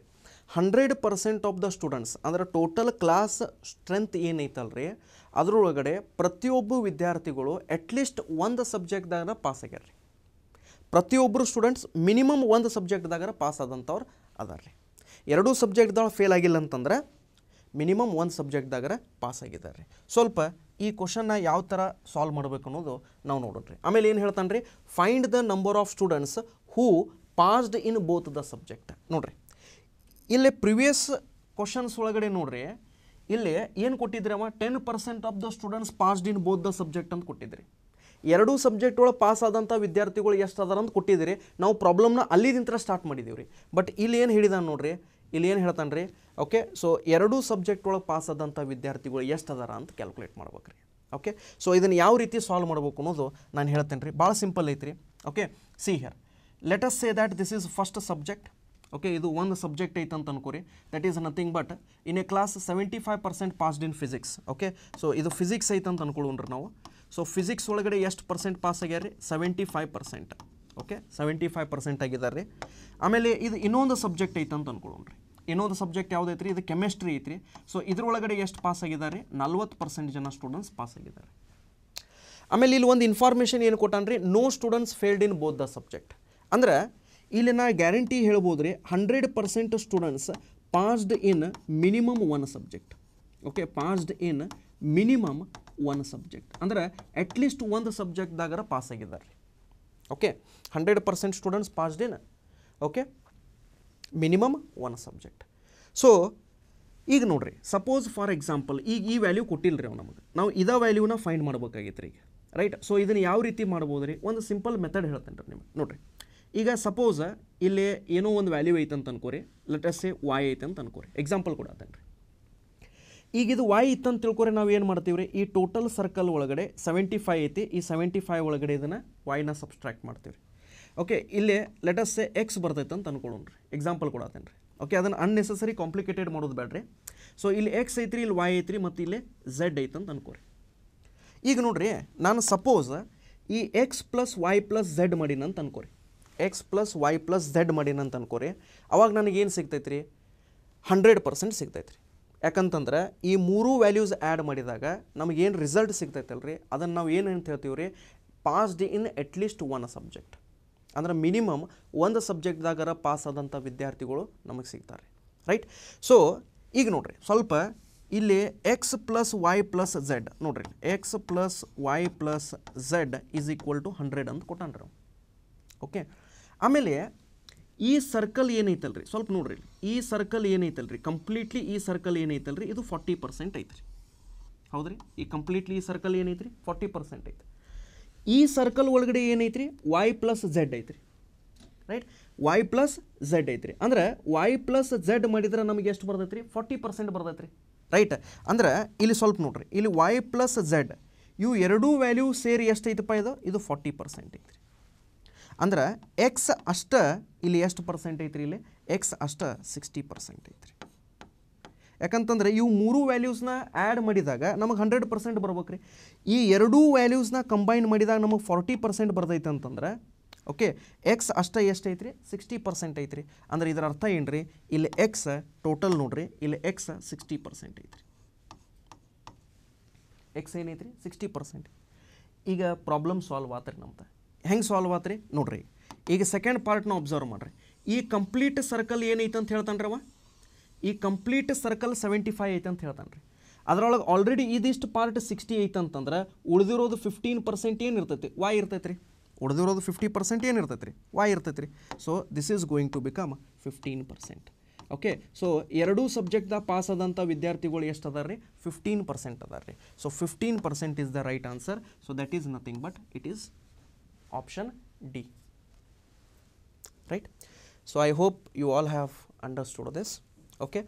hundred percent of the students ಅಂದರೆ ಟೋಟಲ್ ಕ್ಲಾಸ್ ಸ್ಟ್ರೆಂತ್ ಏನೈತಲ್ರಿ ಅದರೊಳಗಡೆ ಪ್ರತಿಯೊಬ್ಬ ವಿದ್ಯಾರ್ಥಿಗಳು ಅಟ್ಲೀಸ್ಟ್ ಒಂದು ಸಬ್ಜೆಕ್ಟ್ದಾಗ ಪಾಸ್ ಆಗ್ಯಾರ ರೀ ಪ್ರತಿಯೊಬ್ಬರು ಸ್ಟೂಡೆಂಟ್ಸ್ ಮಿನಿಮಮ್ ಒಂದು ಸಬ್ಜೆಕ್ಟ್ದಾಗ ಪಾಸ್ ಆದಂಥವ್ರು ಅದಾರ ರೀ ಎರಡೂ ಸಬ್ಜೆಕ್ಟ್ದಾಗ ಫೇಲ್ ಆಗಿಲ್ಲ ಅಂತಂದ್ರೆ ಮಿನಿಮಮ್ ಒಂದು ಸಬ್ಜೆಕ್ಟ್ದಾಗ ಪಾಸ್ ಆಗಿದ್ದಾರೆ ರೀ ಸ್ವಲ್ಪ ಈ ಕ್ವಶನ್ನ ಯಾವ ಥರ ಸಾಲ್ವ್ ಮಾಡಬೇಕು ಅನ್ನೋದು ನಾವು ನೋಡೋಣ ರೀ ಆಮೇಲೆ ಏನು ಹೇಳ್ತಾನೆ ರೀ find the number of students who passed in both the subject ನೋಡಿರಿ ಇಲ್ಲಿ ಪ್ರಿವಿಯಸ್ ಕ್ವಶನ್ಸ್ ಒಳಗಡೆ ನೋಡ್ರಿ ಇಲ್ಲಿ ಏನು ಕೊಟ್ಟಿದ್ರಿ ಅವ ten percent of the students passed in both the subject ಅಂತ ಕೊಟ್ಟಿದ್ರಿ ಎರಡು ಸಬ್ಜೆಕ್ಟ್ ಒಳಗೆ ಪಾಸ್ ಆದಂಥ ವಿದ್ಯಾರ್ಥಿಗಳು ಎಷ್ಟು ಅದಾರ ಅಂತ ಕೊಟ್ಟಿದ್ದೀರಿ ನಾವು ಪ್ರಾಬ್ಲಮ್ನ ಅಲ್ಲಿದಿಂತ್ರ ಸ್ಟಾರ್ಟ್ ಮಾಡಿದ್ದೀವಿ ರೀ ಬಟ್ ಇಲ್ಲಿ ಏನು ಹೇಳಿದಾನೆ ನೋಡ್ರಿ ಇಲ್ಲಿ ಏನು ಹೇಳ್ತಾನೆ ರೀ ಓಕೆ ಸೊ ಎರಡೂ ಸಬ್ಜೆಕ್ಟ್ ಒಳಗೆ ಪಾಸ್ ಆದಂಥ ವಿದ್ಯಾರ್ಥಿಗಳು ಎಷ್ಟು ಅದಾರ ಅಂತ ಕ್ಯಾಲ್ಕುಲೇಟ್ ಮಾಡ್ಬೇಕು ರೀ ಓಕೆ ಸೊ ಇದನ್ನು ಯಾವ ರೀತಿ ಸಾಲ್ವ್ ಮಾಡ್ಬೇಕು ಅನ್ನೋದು ನಾನು ಹೇಳ್ತೇನೆ ರೀ ಭಾಳ ಸಿಂಪಲ್ ಐತ್ರಿ okay see here let us say that this is first subject okay ಇದು ಒಂದು ಸಬ್ಜೆಕ್ಟ್ ಐತೆ ಅಂತ ಅನ್ಕೋರಿ that is nothing but in a class seventy five percent passed in physics okay so ಇದು ಫಿಸಿಕ್ಸ್ ಐತೆ ಅಂತ ಅನ್ಕೊಳ್ಳೋಣ್ರಿ ನಾವು ಸೊ ಫಿಸಿಕ್ಸ್ ಒಳಗಡೆ ಎಷ್ಟು ಪರ್ಸೆಂಟ್ ಪಾಸ್ ರೀ seventy five percent okay seventy five percent ಆಗಿದ್ದಾರೆ ರೀ ಆಮೇಲೆ ಇದು ಇನ್ನೊಂದು ಸಬ್ಜೆಕ್ಟ್ ಐತೆ ಅಂತ ಅನ್ಕೊಳ್ಳೋಣ್ರಿ ಇನ್ನೊಂದು ಸಬ್ಜೆಕ್ಟ್ ಯಾವುದೈತೆ ರೀ ಇದು ಕೆಮಿಸ್ಟ್ರಿ ಐತ್ರಿ ಸೊ ಇದ್ರೊಳಗಡೆ ಎಷ್ಟು ಪಾಸ್ ಆಗಿದ್ದಾರೆ ನಲ್ವತ್ತು ಪರ್ಸೆಂಟ್ ಜನ ಸ್ಟೂಡೆಂಟ್ಸ್ ಪಾಸ್ ಆಗಿದ್ದಾರೆ ಆಮೇಲೆ ಇಲ್ಲಿ ಒಂದು ಇನ್ಫಾರ್ಮೇಷನ್ ಏನು ಕೊಟ್ಟಾನ್ರಿ no students failed in both the subject ಅಂದರೆ ಇಲ್ಲಿ ನಾ ಗ್ಯಾರಂಟಿ ಹೇಳ್ಬೋದು ರೀ hundred percent students passed in minimum one subject okay passed in minimum one subject ಅಂದ್ರೆ ಅಟ್ಲೀಸ್ಟ್ ಒಂದು ಸಬ್ಜೆಕ್ಟ್ದಾಗರ ಪಾಸ್ ಆಗಿದ್ದಾರೆ ರೀ okay hundred percent students passed in okay minimum one subject so ಈಗ ನೋಡ್ರಿ ಸಪೋಸ್ ಫಾರ್ ಎಕ್ಸಾಂಪಲ್ ಈಗ ಈ ವ್ಯಾಲ್ಯೂ ಕೊಟ್ಟಿಲ್ಲ ರೀ ಅವು ನಮಗೆ ನಾವು ಇದೇ ವ್ಯಾಲ್ಯೂನ ಫೈಂಡ್ ಮಾಡ್ಬೇಕಾಗಿತ್ತು ರೀ ಈಗ ರೈಟ್ ಸೊ ಇದನ್ನು ಯಾವ ರೀತಿ ಮಾಡ್ಬೋದು ರೀ ಒಂದು ಸಿಂಪಲ್ ಮೆಥಡ್ ಹೇಳ್ತೇನೆ ರೀ ನಿಮಗೆ ನೋಡಿರಿ ಈಗ ಸಪೋಸ್ ಇಲ್ಲಿ ಏನೋ ಒಂದು ವ್ಯಾಲ್ಯೂ ಐತೆ ಅಂತ ಅನ್ಕೋರಿ ಎ ವಾಯ್ ಐತೆ ಅಂತ ಅನ್ಕೋರಿ ಎಕ್ಸಾಂಪಲ್ ಕೂಡ ರೀ ಈಗ ಇದು ವಾಯ್ ಇತ್ತಂತ ತಿಳ್ಕೊರೆ ನಾವು ಏನು ಮಾಡ್ತೀವಿ ರೀ ಈ ಟೋಟಲ್ ಸರ್ಕಲ್ ಒಳಗಡೆ ಸೆವೆಂಟಿ ಫೈವ್ ಐತಿ ಈ ಸೆವೆಂಟಿ ಫೈವ್ ಒಳಗಡೆ ಇದನ್ನು ವಾಯ್ನ ಸಬ್ಸ್ಟ್ರಾಕ್ಟ್ ಮಾಡ್ತೀವಿ ಓಕೆ ಇಲ್ಲಿ ಲೆಟಸ್ಸೆ ಎಕ್ಸ್ ಬರ್ತೈತೆ ಅಂತ ಅನ್ಕೊಳ್ಳೋಣ ರೀ ಎಕ್ಸಾಂಪಲ್ ಕೊಡತ್ತೇನೆ ರೀ ಓಕೆ ಅದನ್ನು ಅನ್ನೆಸಸರಿ ಕಾಂಪ್ಲಿಕೇಟೆಡ್ ಮಾಡೋದು ಬೇಡ್ರಿ ಸೊ ಇಲ್ಲಿ ಎಕ್ಸ್ ಐತ್ರಿ ಇಲ್ಲಿ ವಾಯ್ ಐತ್ರಿ ಮತ್ತು ಇಲ್ಲಿ ಝೆಡ್ ಐತೆ ಅಂತ ಅನ್ಕೋರಿ ಈಗ ನೋಡ್ರಿ ನಾನು ಸಪೋಸ್ ಈ x plus y plus z ಮಾಡಿನಂತ ಅಂತ ಅನ್ಕೋರಿ x plus y plus z ಮಾಡೀನಂತ ಅನ್ಕೋರಿ ಅವಾಗ ನನಗೇನು ಸಿಗ್ತೈತೆ ರೀ ಹಂಡ್ರೆಡ್ ಪರ್ಸೆಂಟ್ ಸಿಗ್ತೈತೆ ರೀ ಯಾಕಂತಂದ್ರೆ ಈ ಮೂರೂ ವ್ಯಾಲ್ಯೂಸ್ ಆ್ಯಡ್ ಮಾಡಿದಾಗ ನಮಗೇನು ರಿಸಲ್ಟ್ ಸಿಗ್ತೈತಲ್ರಿ ಅದನ್ನು ನಾವು ಏನು ಅಂತ ಹೇಳ್ತೀವಿ ರೀ passed in at least one subject ಅಂದ್ರೆ ಮಿನಿಮಮ್ ಒಂದು ಸಬ್ಜೆಕ್ಟ್ದಾಗಾರ ಪಾಸ್ ಆದಂಥ ವಿದ್ಯಾರ್ಥಿಗಳು ನಮಗೆ ಸಿಗ್ತಾರೆ ರೈಟ್ ಸೊ ಈಗ ನೋಡ್ರಿ ಸ್ವಲ್ಪ ಇಲ್ಲಿ x plus y plus z ನೋಡಿರಿ x plus y plus z is equal to hundred ಅಂತ ಕೊಟ್ಟಾನ್ರಿ ಓಕೆ ಆಮೇಲೆ ಈ ಸರ್ಕಲ್ ಏನೈತಲ್ಲ ರೀ ಸ್ವಲ್ಪ ನೋಡ್ರಿ ಈ ಸರ್ಕಲ್ ಏನೈತಲ್ಲ ರೀ ಕಂಪ್ಲೀಟ್ಲಿ ಈ ಸರ್ಕಲ್ ಏನೈತಲ್ಲ ರೀ ಇದು ಫಾರ್ಟಿ ಪರ್ಸೆಂಟ್ ಐತೆ ರೀ ಹೌದ್ರಿ ಈ ಕಂಪ್ಲೀಟ್ಲಿ ಈ ಸರ್ಕಲ್ ಏನೈತ್ರಿ ಫಾರ್ಟಿ ಪರ್ಸೆಂಟ್ ಐತೆ ಈ ಸರ್ಕಲ್ ಒಳಗಡೆ ಏನೈತ್ರಿ ರೀ ವೈ ಪ್ಲಸ್ ಝೆಡ್ ಐತ್ರಿ ರೈಟ್ ವೈ ಪ್ಲಸ್ ಝೆಡ್ ಐತ್ರಿ ಅಂದ್ರೆ ವೈ ಪ್ಲಸ್ ಝೆಡ್ ಮಾಡಿದ್ರೆ ನಮ್ಗೆ ಎಷ್ಟು ಬರ್ತೈತೆ ರೀ ಫಾರ್ಟಿ ಪರ್ಸೆಂಟ್ ಬರ್ತೈತೆ ರೀ ರೈಟ್ ಅಂದ್ರೆ ಇಲ್ಲಿ ಸ್ವಲ್ಪ ನೋಡ್ರಿ ಇಲ್ಲಿ ವೈ ಪ್ಲಸ್ ಝೆಡ್ ಇವು ಎರಡೂ ವ್ಯಾಲ್ಯೂ ಸೇರಿ ಎಷ್ಟೈತಪ್ಪ ಇದು ಇದು ಫಾರ್ಟಿ ಪರ್ಸೆಂಟ್ ಐತೆ ರೀ ಅಂದ್ರೆ ಎಕ್ಸ್ ಅಷ್ಟ ಇಲ್ಲಿ ಎಷ್ಟು ಪರ್ಸೆಂಟ್ ಐತ್ರಿ ಇಲ್ಲಿ ಎಕ್ಸ್ ಅಷ್ಟ ಸಿಕ್ಸ್ಟಿ ಪರ್ಸೆಂಟ್ ಐತ್ರಿ ಯಾಕಂತಂದ್ರೆ ಇವು ಮೂರು ವ್ಯಾಲ್ಯೂಸ್ನ ಆ್ಯಡ್ ಮಾಡಿದಾಗ ನಮಗೆ ಹಂಡ್ರೆಡ್ ಪರ್ಸೆಂಟ್ ಬರ್ಬೇಕ್ರಿ ಈ ಎರಡೂ ವ್ಯಾಲ್ಯೂಸ್ನ ಕಂಬೈನ್ ಮಾಡಿದಾಗ ನಮಗೆ ಫಾರ್ಟಿ ಪರ್ಸೆಂಟ್ ಬರ್ತೈತೆ ಅಂತಂದ್ರೆ ಓಕೆ ಎಕ್ಸ್ ಅಷ್ಟ ಎಷ್ಟು ಐತ್ರಿ ಸಿಕ್ಸ್ಟಿ ಪರ್ಸೆಂಟ್ ಐತ್ರಿ ಅಂದ್ರೆ ಇದರ ಅರ್ಥ ಏನ್ರಿ ಇಲ್ಲಿ ಎಕ್ಸ್ ಟೋಟಲ್ ನೋಡ್ರಿ ಇಲ್ಲಿ ಎಕ್ಸ್ ಸಿಕ್ಸ್ಟಿ ಪರ್ಸೆಂಟ್ ಐತ್ರಿ ಎಕ್ಸ್ ಏನೈತ್ರಿ ಸಿಕ್ಸ್ಟಿ ಪರ್ಸೆಂಟ್ ಈಗ ಪ್ರಾಬ್ಲಮ್ ಸಾಲ್ವ್ ಆತ್ರಿ ನಮ್ದು ಹೆಂಗೆ ಸಾಲ್ವ್ ಆತ್ರಿ ರೀ ನೋಡಿರಿ ಈಗ ಸೆಕೆಂಡ್ ಪಾರ್ಟ್ನ ಒಬ್ಸರ್ವ್ ಮಾಡಿರಿ ಈ ಕಂಪ್ಲೀಟ್ ಸರ್ಕಲ್ ಏನೈತೆ ಅಂತ ಹೇಳ್ತಾನೆ ರೀ ಅವ ಈ ಕಂಪ್ಲೀಟ್ ಸರ್ಕಲ್ ಸೆವೆಂಟಿ ಫೈವ್ ಐತೆ ಅಂತ ಹೇಳ್ತಾನೆ ರೀ ಅದರೊಳಗೆ ಆಲ್ರೆಡಿ ಇದಿಷ್ಟು ಪಾರ್ಟ್ ಸಿಕ್ಸ್ಟಿ ಐತೆ ಅಂತಂದ್ರೆ ಉಳಿದಿರೋದು ಫಿಫ್ಟೀನ್ ಪರ್ಸೆಂಟ್ ಏನು ಇರ್ತೈತಿ ವಾಯ್ ಇರ್ತೈತೆ ರೀ ಉಳಿದಿರೋದು ಫಿಫ್ಟಿ ಪರ್ಸೆಂಟ್ ಏನು ಇರ್ತೈತೆ ರೀ ವಾಯ್ ಇರ್ತೈತೆ ರೀ so this is going to become fifteen percent okay so ಎರಡೂ ಸಬ್ಜೆಕ್ಟ್ದಾಗ ಪಾಸ್ ಆದಂಥ ವಿದ್ಯಾರ್ಥಿಗಳು ಎಷ್ಟು ಅದಾರ ರೀ ಫಿಫ್ಟೀನ್ ಪರ್ಸೆಂಟ್ ಅದಾರ ರೀ so fifteen percent is the right answer so that is nothing but it is option D right so I hope you all have understood this okay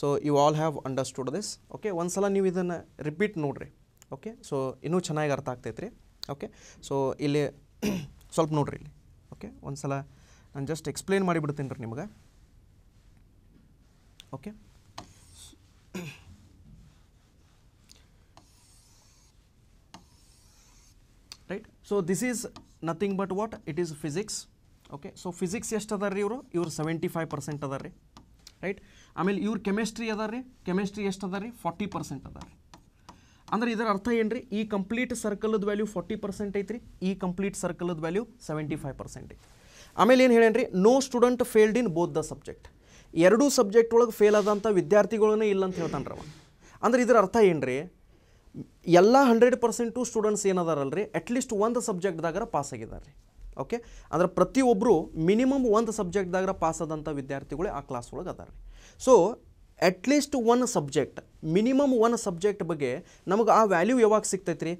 so you all have understood this okay ಒಂದು ಸಲ ನೀವು ಇದನ್ನು repeat ನೋಡಿರಿ okay so ಇನ್ನೂ ಚೆನ್ನಾಗಿ ಅರ್ಥ ಆಗ್ತೈತ್ರಿ okay so ಇಲ್ಲಿ ಸ್ವಲ್ಪ ನೋಡಿರಿ ಇಲ್ಲಿ ಓಕೆ ಒಂದು ಸಲ ನಾನು ಜಸ್ಟ್ ಎಕ್ಸ್ಪ್ಲೇನ್ ಮಾಡಿಬಿಡ್ತೀನಿ ರೀ ನಿಮಗೆ okay right so this is nothing but what it is physics okay so physics ಎಷ್ಟು ಅದಾರ ರೀ ಇವರು ಇವ್ರು ಸೆವೆಂಟಿ ಫೈವ್ ಪರ್ಸೆಂಟ್ ಅದಾರ ರೀ ರೈಟ್ ಆಮೇಲೆ ಇವ್ರು ಕೆಮಿಸ್ಟ್ರಿ ಅದಾರ ರೀ ಕೆಮಿಸ್ಟ್ರಿ ಎಷ್ಟು ಅದ ರೀ ಫಾರ್ಟಿ ಪರ್ಸೆಂಟ್ ಅದಾರ ರೀ ಅಂದ್ರೆ ಇದರ ಅರ್ಥ ಏನು ರೀ ಈ ಕಂಪ್ಲೀಟ್ ಸರ್ಕಲದ ವ್ಯಾಲ್ಯೂ ಫಾರ್ಟಿ ಪರ್ಸೆಂಟ್ ಐತ್ರಿ ಈ ಕಂಪ್ಲೀಟ್ ಸರ್ಕಲದ ವ್ಯಾಲ್ಯೂ ಸೆವೆಂಟಿ ಫೈವ್ ಪರ್ಸೆಂಟ್ ಆಮೇಲೆ ಏನು ಹೇಳೇನು ರೀ no student failed in both the subject ಎರಡೂ ಸಬ್ಜೆಕ್ಟ್ ಒಳಗೆ ಫೇಲ್ ಆದಂಥ ವಿದ್ಯಾರ್ಥಿಗಳನ್ನೇ ಇಲ್ಲ ಅಂತ ಹೇಳ್ತಾನೆ ರೀ ಅಂದ್ರೆ ಇದರ ಅರ್ಥ ಏನು ರೀ ಎಲ್ಲ ಹಂಡ್ರೆಡ್ ಪರ್ಸೆಂಟು ಸ್ಟೂಡೆಂಟ್ಸ್ ಏನದಾರಲ್ರಿ ಅಟ್ಲೀಸ್ಟ್ ಒಂದು ಸಬ್ಜೆಕ್ಟ್ದಾಗ ಪಾಸ್ ಆಗಿದ್ದಾರೆ ರೀ ಓಕೆ ಅಂದ್ರೆ ಪ್ರತಿಯೊಬ್ಬರು ಮಿನಿಮಮ್ ಒಂದು ಸಬ್ಜೆಕ್ಟ್ದಾಗ ಪಾಸ್ ಆದಂಥ ವಿದ್ಯಾರ್ಥಿಗಳು ಆ ಕ್ಲಾಸ್ ಒಳಗೆ ಅದಾರ ರೀ so at least one subject minimum one subject ಬಗ್ಗೆ ನಮಗೆ ಆ ವ್ಯಾಲ್ಯೂ ಯಾವಾಗ ಸಿಗ್ತೈತೆ ರೀ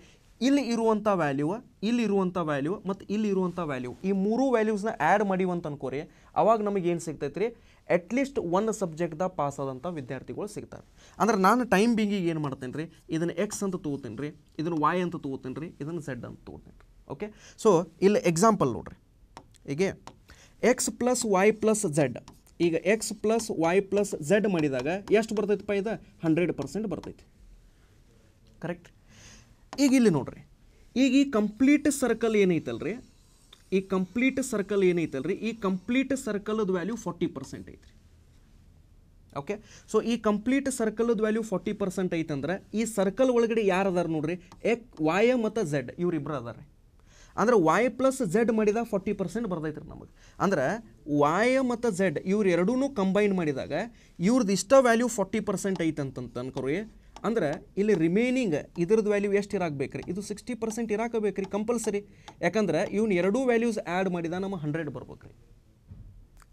ಇಲ್ಲಿ ಇರುವಂಥ ವ್ಯಾಲ್ಯೂ ಇಲ್ಲಿ ಇರುವಂಥ ವ್ಯಾಲ್ಯೂ ಮತ್ತು ಇಲ್ಲಿ ಇರುವಂಥ ವ್ಯಾಲ್ಯೂ ಈ ಮೂರೂ ವ್ಯಾಲ್ಯೂಸ್ನ ಆ್ಯಡ್ ಮಾಡಿವಂತ ಅನ್ಕೋರಿ ಅವಾಗ ನಮಗೆ ಏನು ಸಿಗ್ತೈತೆ ರೀ ಅಟ್ಲೀಸ್ಟ್ ಒಂದು ಸಬ್ಜೆಕ್ಟ್ದಾಗ ಪಾಸ್ ಆದಂಥ ವಿದ್ಯಾರ್ಥಿಗಳು ಸಿಗ್ತಾರೆ ಅಂದ್ರೆ ನಾನು ಟೈಮ್ ಬಿಂಗಿಗೆ ಏನು ಮಾಡ್ತೇನೆ ರೀ ಇದನ್ನು ಎಕ್ಸ್ ಅಂತ ತೊಗೋತೀನಿ ರೀ ಇದನ್ನು ವಾಯ್ ಅಂತ ತೊಗೋತೀನಿ ರೀ ಇದನ್ನು ಝೆಡ್ ಅಂತ ತೊಗೋತೀನಿ ರೀ ಓಕೆ ಸೊ ಇಲ್ಲಿ ಎಕ್ಸಾಂಪಲ್ ನೋಡಿರಿ ಈಗ x plus y plus z ಈಗ x plus y plus z ಮಾಡಿದಾಗ ಎಷ್ಟು ಬರ್ತೈತಪ್ಪ ಇದು ಹಂಡ್ರೆಡ್ ಪರ್ಸೆಂಟ್ ಬರ್ತೈತಿ ಕರೆಕ್ಟ್ ಈಗ ಇಲ್ಲಿ ನೋಡ್ರಿ ಈಗ ಈ ಕಂಪ್ಲೀಟ್ ಸರ್ಕಲ್ ಏನೈತಲ್ರಿ ಈ ಕಂಪ್ಲೀಟ್ ಸರ್ಕಲ್ ಏನೈತಲ್ರಿ ಈ ಕಂಪ್ಲೀಟ್ ಸರ್ಕಲ್ದ ವ್ಯಾಲ್ಯೂ ಫಾರ್ಟಿ ಪರ್ಸೆಂಟ್ ಐತ್ರಿ ಓಕೆ ಸೊ ಈ ಕಂಪ್ಲೀಟ್ ಸರ್ಕಲ್ದ ವ್ಯಾಲ್ಯೂ ಫಾರ್ಟಿ ಪರ್ಸೆಂಟ್ ಐತಂದ್ರೆ ಈ ಸರ್ಕಲ್ ಒಳಗಡೆ ಯಾರು ಅದಾರ ನೋಡ್ರಿ ಎಕ್ ವಾಯ ಮತ್ತು ಝೆಡ್ ಇವರಿಬ್ಬರು ಅದಾರ ಅಂದ್ರೆ ವಾಯ್ ಪ್ಲಸ್ ಝೆಡ್ ಮಾಡಿದಾಗ ಫಾರ್ಟಿ ಪರ್ಸೆಂಟ್ ಬರ್ದೈತ್ರಿ ನಮಗೆ ಅಂದ್ರೆ ವಾಯ ಮತ್ತು ಝೆಡ್ ಇವ್ರು ಎರಡೂ ಕಂಬೈನ್ ಮಾಡಿದಾಗ ಇವ್ರದ್ದು ಇಷ್ಟ ವ್ಯಾಲ್ಯೂ ಫಾರ್ಟಿ ಪರ್ಸೆಂಟ್ ಐತಂತಂತ ಅನ್ಕೋರಿ ಅಂದರೆ ಇಲ್ಲಿ ರಿಮೈನಿಂಗ್ ಇದ್ರದ್ದು ವ್ಯಾಲ್ಯೂ ಎಷ್ಟು ಇರಾಕ್ಬೇಕು ರೀ ಇದು ಸಿಕ್ಸ್ಟಿ ಪರ್ಸೆಂಟ್ ಇರಾಕಬೇಕು ರೀ ಕಂಪಲ್ಸರಿ ಯಾಕಂದ್ರೆ ಇವ್ನು ಎರಡೂ ವ್ಯಾಲ್ಯೂಸ್ ಆ್ಯಡ್ ಮಾಡಿದ ನಮ್ಮ ಹಂಡ್ರೆಡ್ ಬರ್ಬೇಕು ರೀ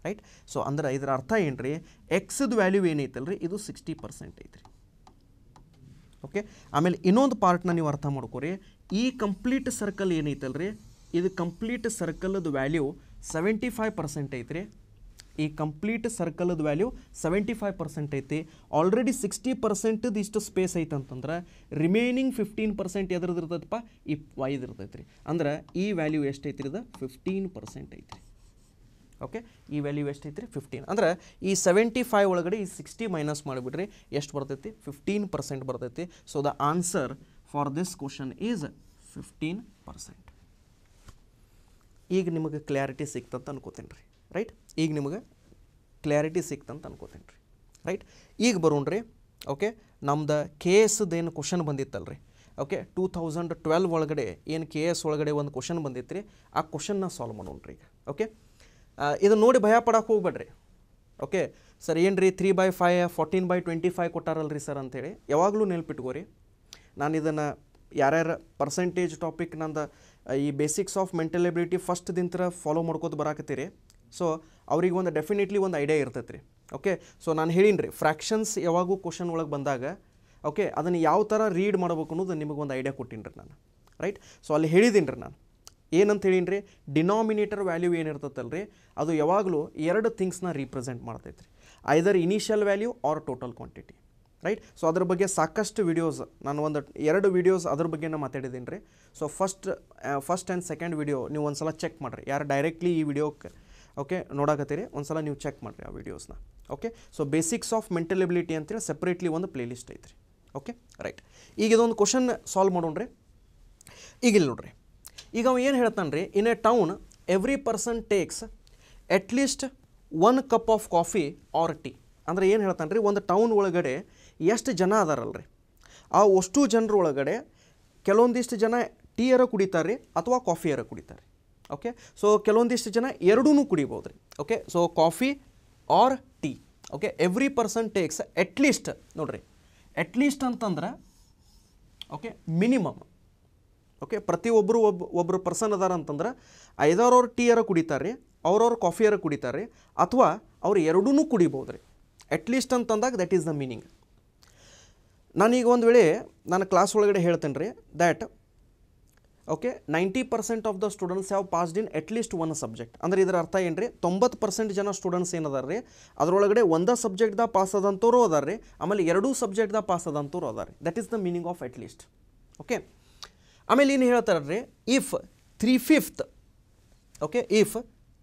ರೈಟ್ ಸೊ ಅಂದ್ರೆ ಇದರ ಅರ್ಥ ಏನು ರೀ ಎಕ್ಸದ ವ್ಯಾಲ್ಯೂ ಏನೈತಲ್ಲ ರೀ ಇದು ಸಿಕ್ಸ್ಟಿ ಪರ್ಸೆಂಟ್ ಐತ್ರಿ ಓಕೆ ಆಮೇಲೆ ಇನ್ನೊಂದು ಪಾರ್ಟ್ನ ನೀವು ಅರ್ಥ ಮಾಡ್ಕೊರಿ ಈ ಕಂಪ್ಲೀಟ್ ಸರ್ಕಲ್ ಏನೈತಲ್ಲ ರೀ ಇದು ಕಂಪ್ಲೀಟ್ ಸರ್ಕಲ್ದು ವ್ಯಾಲ್ಯೂ ಸೆವೆಂಟಿ ಫೈವ್ ಪರ್ಸೆಂಟ್ ಐತ್ರಿ ಈ ಕಂಪ್ಲೀಟ್ ಸರ್ಕಲದ ವ್ಯಾಲ್ಯೂ ಸೆವೆಂಟಿ ಫೈವ್ ಪರ್ಸೆಂಟ್ ಐತಿ ಆಲ್ರೆಡಿ ಸಿಕ್ಸ್ಟಿ ಪರ್ಸೆಂಟ್ದು ಇಷ್ಟು ಸ್ಪೇಸ್ ಐತೆ ಅಂತಂದ್ರೆ ರಿಮೈನಿಂಗ್ ಫಿಫ್ಟೀನ್ ಪರ್ಸೆಂಟ್ ಎದ್ರದ್ದು ಇರ್ತದಪ್ಪ ಈ ವೈದ್ ಇರ್ತೈತೆ ರೀ ಅಂದ್ರೆ ಈ ವ್ಯಾಲ್ಯೂ ಎಷ್ಟೈತಿ ಇದು ಫಿಫ್ಟೀನ್ ಪರ್ಸೆಂಟ್ ಐತಿ ಓಕೆ ಈ ವ್ಯಾಲ್ಯೂ ಎಷ್ಟೈತಿ ರೀ ಫಿಫ್ಟೀನ್ ಅಂದ್ರೆ ಈ ಸೆವೆಂಟಿ ಫೈವ್ ಒಳಗಡೆ ಈ ಸಿಕ್ಸ್ಟಿ ಮೈನಸ್ ಮಾಡಿಬಿಡ್ರಿ ಎಷ್ಟು ಬರ್ತೈತಿ ಫಿಫ್ಟೀನ್ ಪರ್ಸೆಂಟ್ ಬರ್ತೈತಿ so the answer for this question is fifteen percent ಈಗ ನಿಮಗೆ ಕ್ಲಾರಿಟಿ ಸಿಕ್ತಂತ ಅನ್ಕೋತೀನಿ ರೀ ರೈಟ್ ಈಗ ನಿಮಗೆ ಕ್ಲಾರಿಟಿ ಸಿಕ್ತಂತ ಅನ್ಕೋತೀನಿ ರೀ ರೈಟ್ ಈಗ ಬರೋಣ್ರಿ ಓಕೆ ನಮ್ದು ಕೆ ಎಸ್ದೇನು ಕ್ವಶನ್ ರೀ ಓಕೆ ಟೂ ತೌಸಂಡ್ ಟ್ವೆಲ್ವ್ ಒಳಗಡೆ ಏನು ಕೆ ಎಸ್ ಒಳಗಡೆ ಒಂದು ಕ್ವಶನ್ ಬಂದಿತ್ತು ರೀ ಆ ಕ್ವಶನ್ನ ಸಾಲ್ವ್ ಮಾಡೋಣ್ರಿ ಈಗ ಓಕೆ ಇದನ್ನು ನೋಡಿ ಭಯ ಪಡಕ್ಕೆ ಹೋಗ್ಬೇಡ್ರಿ ಓಕೆ ಸರ್ ಏನು ರೀ three by five fourteen by twenty five ಕೊಟ್ಟಾರಲ್ರಿ ಸರ್ ಅಂಥೇಳಿ ಯಾವಾಗಲೂ ನೆನ್ಪಿಟ್ಕೋರಿ ನಾನು ಇದನ್ನು ಯಾರ್ಯಾರ ಪರ್ಸೆಂಟೇಜ್ ಟಾಪಿಕ್ ನಂದು ಈ basics of mental ability first ದಿಂತ್ರ ಫಾಲೋ ಮಾಡ್ಕೋತ ಬರಾಕತ್ತೀರಿ ಸೊ ಅವ್ರಿಗೆ ಒಂದು ಡೆಫಿನೆಟ್ಲಿ ಒಂದು ಐಡಿಯಾ ಇರ್ತೈತೆ ರೀ ಓಕೆ ಸೊ ನಾನು ಹೇಳೀನಿ ರೀ ಫ್ರ್ಯಾಕ್ಷನ್ಸ್ ಯಾವಾಗೂ ಕ್ವಶನ್ ಒಳಗೆ ಬಂದಾಗ ಓಕೆ ಅದನ್ನು ಯಾವ ಥರ ರೀಡ್ ಮಾಡ್ಬೇಕು ಅನ್ನೋದು ಒಂದು ಐಡಿಯಾ ಕೊಟ್ಟಿನಿ ರೀ ನಾನು ರೈಟ್ ಸೊ ಅಲ್ಲಿ ಹೇಳಿದ್ದೀನಿ ರೀ ನಾನು ಏನಂತ ಹೇಳಿನಿ ರೀ ಡಿನಾಮಿನೇಟರ್ ವ್ಯಾಲ್ಯೂ ಏನಿರ್ತೈತಲ್ಲ ರೀ ಅದು ಯಾವಾಗಲೂ ಎರಡು ಥಿಂಗ್ಸ್ನ ರೀಪ್ರೆಸೆಂಟ್ ಮಾಡ್ತೈತೆ ರೀ either initial value or total quantity right so ಅದ್ರ ಬಗ್ಗೆ ಸಾಕಷ್ಟು ವಿಡಿಯೋಸ್ ನಾನು ಒಂದು ಎರಡು ವಿಡಿಯೋಸ್ ಅದ್ರ ಬಗ್ಗೆ ಮಾತಾಡಿದ್ದೀನಿ ರೀ so first first and second video ನೀವು ಒಂದು ಸಲ ಚೆಕ್ ಮಾಡಿರಿ ಯಾರು ಡೈರೆಕ್ಟ್ಲಿ ಈ ವಿಡಿಯೋಕ್ಕೆ ಓಕೆ ನೋಡಾಕತ್ತೀರಿ ಒಂದು ನೀವು ಚೆಕ್ ಮಾಡಿರಿ ಆ ವಿಡಿಯೋಸ್ನ okay so basics of mental ability ಅಂತೇಳಿ ಸಪ್ರೇಟ್ಲಿ ಒಂದು ಪ್ಲೇಲಿಸ್ಟ್ ಐತ್ರಿ ಓಕೆ ರೈಟ್ ಈಗ ಇದೊಂದು ಕ್ವಶನ್ ಸಾಲ್ವ್ ಮಾಡೋಣ್ರಿ ಈಗ ಇಲ್ಲಿ ನೋಡ್ರಿ ಈಗ ಅವ ಏನು ಹೇಳ್ತಾನೆ ರೀ in a town every person takes least one cup of coffee or tea ಅಂದರೆ ಏನು ಹೇಳ್ತಾನೆ ರೀ ಒಂದು ಟೌನ್ ಒಳಗಡೆ ಎಷ್ಟು ಜನ ಅದಾರಲ್ರಿ ಆ ಅಷ್ಟು ಜನರ ಒಳಗಡೆ ಕೆಲವೊಂದಿಷ್ಟು ಜನ ಟೀಯರ ಕುಡಿತಾರೆ ಅಥವಾ ಕಾಫಿಯರ ಕುಡಿತಾರೆ ಓಕೆ ಸೊ ಕೆಲವೊಂದಿಷ್ಟು ಜನ ಎರಡೂ ಕುಡಿಬೋದು ರೀ okay so coffee or tea okay every person takes ನೋಡ್ರಿ ನೋಡಿರಿ ಲೀಸ್ಟ್ ಅಂತಂದ್ರೆ ಓಕೆ ಮಿನಿಮಮ್ ಓಕೆ ಪ್ರತಿಯೊಬ್ಬರು ಒಬ್ಬ ಒಬ್ಬರು ಪರ್ಸನ್ ಅದಾರ ಅಂತಂದ್ರೆ ಟೀ ಟೀಯರ ಕುಡಿತಾರೆ ರೀ ಅವ್ರವ್ರ ಕಾಫಿಯರ ಕುಡಿತಾರೆ ರೀ ಅಥವಾ ಅವ್ರು ಎರಡೂ ಕುಡಿಬೋದು ರೀ ಅಟ್ಲೀಸ್ಟ್ ಅಂತಂದಾಗ ದ್ಯಾಟ್ ಈಸ್ ದ ಮೀನಿಂಗ್ ನಾನೀಗ ಒಂದು ವೇಳೆ ನಾನು ಕ್ಲಾಸ್ ಒಳಗಡೆ ಹೇಳ್ತೇನೆ ರೀ that okay ninety percent of the students ಯಾವ passed in at least one subject ಅಂದ್ರೆ ಇದರ ಅರ್ಥ ಏನು ರೀ ತೊಂಬತ್ತು ಪರ್ಸೆಂಟ್ ಜನ ಸ್ಟೂಡೆಂಟ್ಸ್ ಏನದಾರ ರೀ ಅದರೊಳಗಡೆ ಒಂದೇ ಸಬ್ಜೆಕ್ಟ್ದಾಗ ಪಾಸ್ ಆದಂಥವ್ರು ಅದಾರ ರೀ ಆಮೇಲೆ ಎರಡೂ ಸಬ್ಜೆಕ್ಟ್ದಾಗ ಪಾಸ್ ಆದಂಥವ್ರು ಅದಾರೆ ರೀ that is the meaning of at least okay ಆಮೇಲೆ ಏನು ಹೇಳ್ತಾರೆ if three fifth okay if